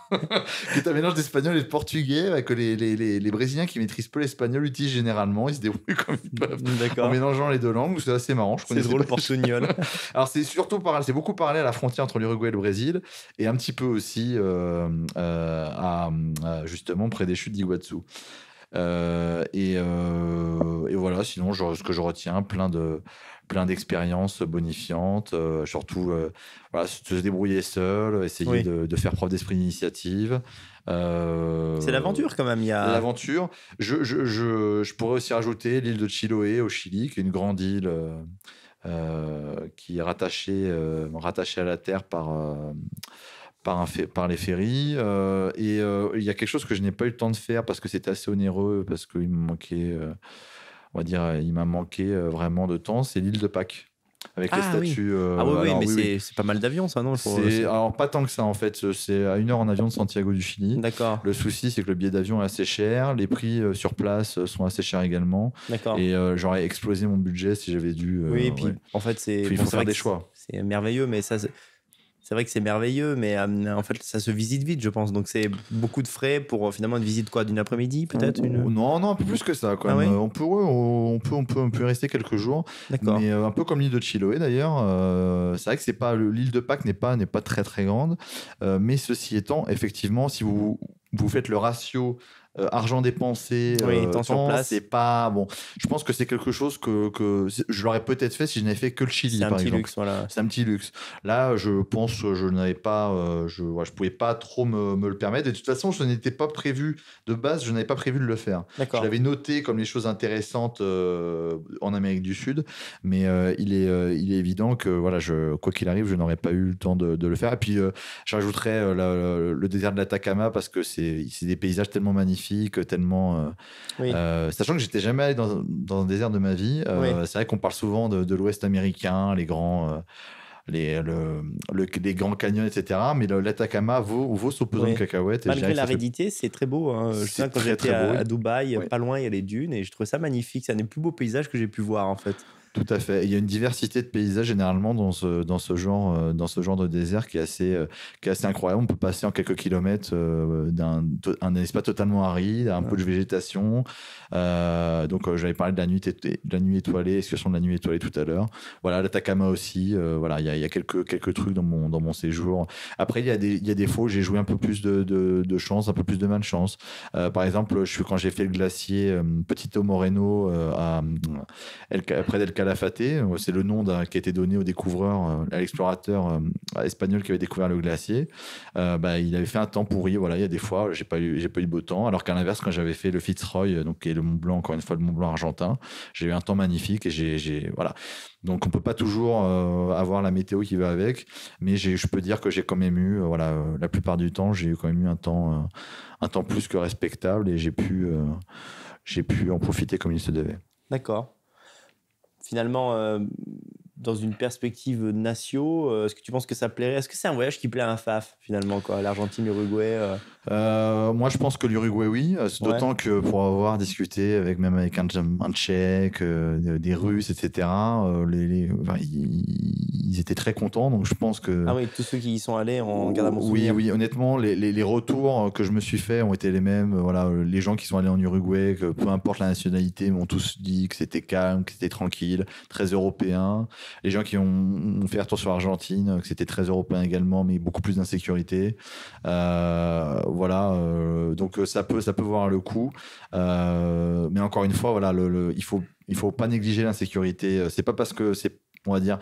C'est un mélange d'espagnol et de portugais, que les, les, les, Brésiliens qui maîtrisent peu l'espagnol utilisent généralement. Ils se débrouillent comme ils peuvent mm, en mélangeant les deux langues. C'est assez marrant. C'est drôle, portugnol. Alors, c'est surtout c'est beaucoup parlé à la frontière entre l'Uruguay et le Brésil et un petit peu aussi euh, euh, à, justement près des chutes d'Iguatsu. Euh, et, voilà, sinon, ce que je retiens, plein de plein d'expériences bonifiantes, euh, surtout euh, se débrouiller seul, essayer de, faire preuve d'esprit d'initiative. Euh, c'est l'aventure quand même. Il a... L'aventure. Je, je, je, pourrais aussi rajouter l'île de Chiloé au Chili, qui est une grande île. qui est rattachée, rattachée à la terre par, par, par, les ferries. et il y a quelque chose que je n'ai pas eu le temps de faire parce que c'était assez onéreux, parce qu'il me manquait on va dire, il m'a manqué euh, vraiment de temps, c'est l'île de Pâques avec les statues. ah oui, euh, ah mais c'est, pas mal d'avions, ça, non Alors, pas tant que ça, en fait. C'est à une heure en avion de Santiago du Chili. D'accord. Le souci, c'est que le billet d'avion est assez cher. Les prix euh, sur place sont assez chers également. D'accord. Et j'aurais explosé mon budget si j'avais dû. oui, et puis, en fait, c'est. il faut faire des choix. C'est merveilleux, mais ça c'est vrai que c'est merveilleux, mais euh, en fait, ça se visite vite, je pense. Donc, c'est beaucoup de frais pour euh, finalement une visite quoi d'une après-midi, peut-être Non, non, un peu plus que ça. Quand ah même. on, peut, on, peut, on, peut, rester quelques jours. Mais euh, un peu comme l'île de Chiloé, d'ailleurs. c'est vrai que c'est pas l'île de Pâques n'est pas, pas très, très grande. mais ceci étant, effectivement, si vous, vous faites le ratio euh, argent dépensé, oui, euh, C'est pas bon. Je pense que c'est quelque chose que, que je l'aurais peut-être fait si je n'avais fait que le Chili, par exemple. voilà. C'est un petit luxe. Là, je pense que je n'avais pas, euh, je, je pouvais pas trop me, le permettre. de toute façon, je n'étais pas prévu de base, je n'avais pas prévu de le faire. Je l'avais noté comme les choses intéressantes en Amérique du Sud, mais il est, il est évident que voilà, je, quoi qu'il arrive, je n'aurais pas eu le temps de, de le faire. Et puis, j'ajouterais le désert de l'Atacama parce que c'est des paysages tellement magnifiques euh, tellement. Euh, euh, sachant que j'étais jamais allé dans, un désert de ma vie. C'est vrai qu'on parle souvent de, l'Ouest américain, les grands les, le, les grands canyons, etc. Mais l'Atacama vaut, vaut son pesant de cacahuètes. Malgré l'aridité, c'est très beau. Hein. Je sais quand j'étais à, Dubaï, pas loin, il y a les dunes et je trouvais ça magnifique. C'est un des plus beaux paysages que j'ai pu voir en fait. Tout à fait. Il y a une diversité de paysages généralement dans ce, dans ce, genre, euh, dans ce genre de désert qui est, assez, euh, qui est assez incroyable. On peut passer en quelques kilomètres euh, d'un espace totalement aride, un peu de végétation. donc j'avais parlé de la nuit, de la nuit étoilée, excursion de la nuit étoilée tout à l'heure. Voilà, l'Atacama aussi. voilà, il y, a, quelques, quelques trucs dans mon, dans mon séjour. Après, il y a des, il y a des fois où j'ai joué un peu plus de, de, chance, un peu plus de de chance. par exemple, je suis quand j'ai fait le glacier Petito Moreno près d'El la Calafate, euh, c'est le nom qui a été donné au découvreur, euh, à l'explorateur euh, espagnol qui avait découvert le glacier. Bah, il avait fait un temps pourri. Voilà, il y a des fois, j'ai pas j'ai pas eu de beau temps. Alors qu'à l'inverse, quand j'avais fait le Fitzroy, donc qui est le Mont Blanc, encore une fois le Mont Blanc argentin, j'ai eu un temps magnifique et j'ai, voilà. Donc on peut pas toujours avoir la météo qui va avec, mais je peux dire que j'ai quand même eu, voilà, la plupart du temps, j'ai eu quand même eu un temps, un temps plus que respectable et j'ai pu, j'ai pu en profiter comme il se devait. D'accord finalement euh, dans une perspective nation, euh, est-ce que tu penses que ça plairait Est-ce que c'est un voyage qui plaît à un faf finalement quoi L'Argentine, l'Uruguay euh? Euh, Moi, je pense que l'Uruguay, oui. D'autant que pour avoir discuté avec même avec un, un Tchèque, des mmh. Russes, etc. ils, étaient très contents. Donc, je pense que ah oui, tous ceux qui y sont allés en à mon Oui, oui. Honnêtement, les, les, retours que je me suis fait ont été les mêmes. Voilà, les gens qui sont allés en Uruguay, que peu importe la nationalité, m'ont tous dit que c'était calme, que c'était tranquille, très européen les gens qui ont, fait retour sur l'Argentine, euh, que c'était très européen également, mais beaucoup plus d'insécurité. Euh, voilà, euh, donc ça peut, ça peut voir le coup. mais encore une fois, voilà, il faut, il faut pas négliger l'insécurité. C'est pas parce que c'est, on va dire,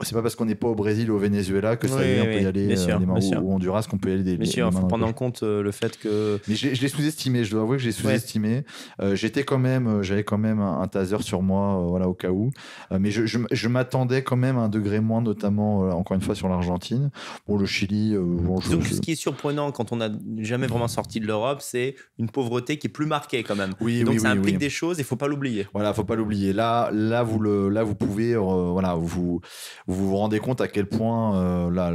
c'est pas parce qu'on n'est pas au Brésil ou au Venezuela que ça oui, on peut y aller ou, euh, au Honduras qu'on peut y aller des Bien sûr, il faut prendre en compte euh, le fait que. Mais je l'ai sous-estimé, je dois avouer que j'ai sous-estimé. Euh, j'étais quand même, j'avais quand même un, taser sur moi, voilà, au cas où. mais je, je, m'attendais quand même à un degré moins, notamment, encore une fois, sur l'Argentine. ou le Chili. Donc, ce qui est surprenant quand on n'a jamais vraiment sorti de l'Europe, c'est une pauvreté qui est plus marquée quand même. Oui, Donc, ça implique des choses et il faut pas l'oublier. Voilà, il faut pas l'oublier. Là, là, vous, le, là, vous pouvez, voilà, vous vous vous rendez compte à quel point la,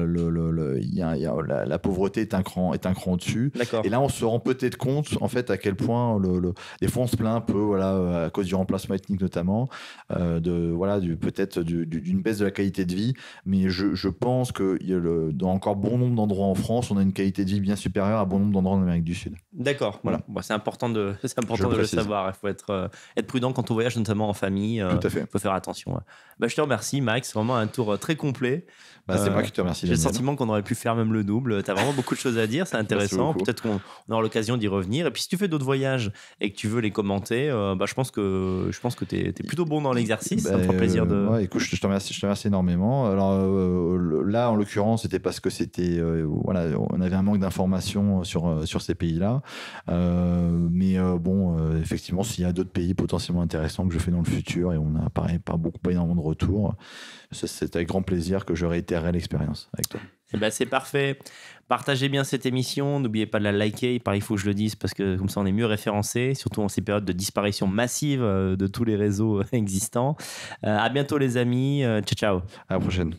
pauvreté est un cran, est un cran au-dessus. Et là, on se rend peut-être compte, en fait, à quel point le, des fois on se plaint un peu, voilà, euh, à cause du remplacement ethnique notamment, euh, de voilà, du, peut-être d'une baisse de la qualité de vie. Mais je, pense que y a dans encore bon nombre d'endroits en France, on a une qualité de vie bien supérieure à bon nombre d'endroits en Amérique du Sud. D'accord. Voilà. c'est important de, important de le savoir. Il faut être, euh, être prudent quand on voyage, notamment en famille. Il faut faire attention. Bah, je te remercie, Max. Vraiment un euh, très complet. Bah, c'est moi qui te remercie. J'ai le sentiment qu'on aurait pu faire même le double. Tu as vraiment beaucoup de choses à dire, c'est intéressant. Peut-être qu'on aura l'occasion d'y revenir. Et puis si tu fais d'autres voyages et que tu veux les commenter, euh, bah, je pense que je pense que tu es, plutôt bon dans l'exercice. ça hein, bah, me plaisir de. ouais, écoute, je te, remercie, je te remercie énormément. Alors euh, là, en l'occurrence, c'était parce que c'était euh, voilà, on avait un manque d'informations sur sur ces pays-là. mais bon, effectivement, s'il y a d'autres pays potentiellement intéressants que je fais dans le futur et on n'a pas beaucoup pas énormément de retours, c'est avec grand plaisir que j'aurais été réelle expérience avec toi. et eh ben, c'est parfait. Partagez bien cette émission. N'oubliez pas de la liker. Il faut que je le dise parce que comme ça, on est mieux référencé, surtout en ces périodes de disparition massive euh, de tous les réseaux euh, existants. Euh, à bientôt, les amis. ciao, ciao. À la prochaine.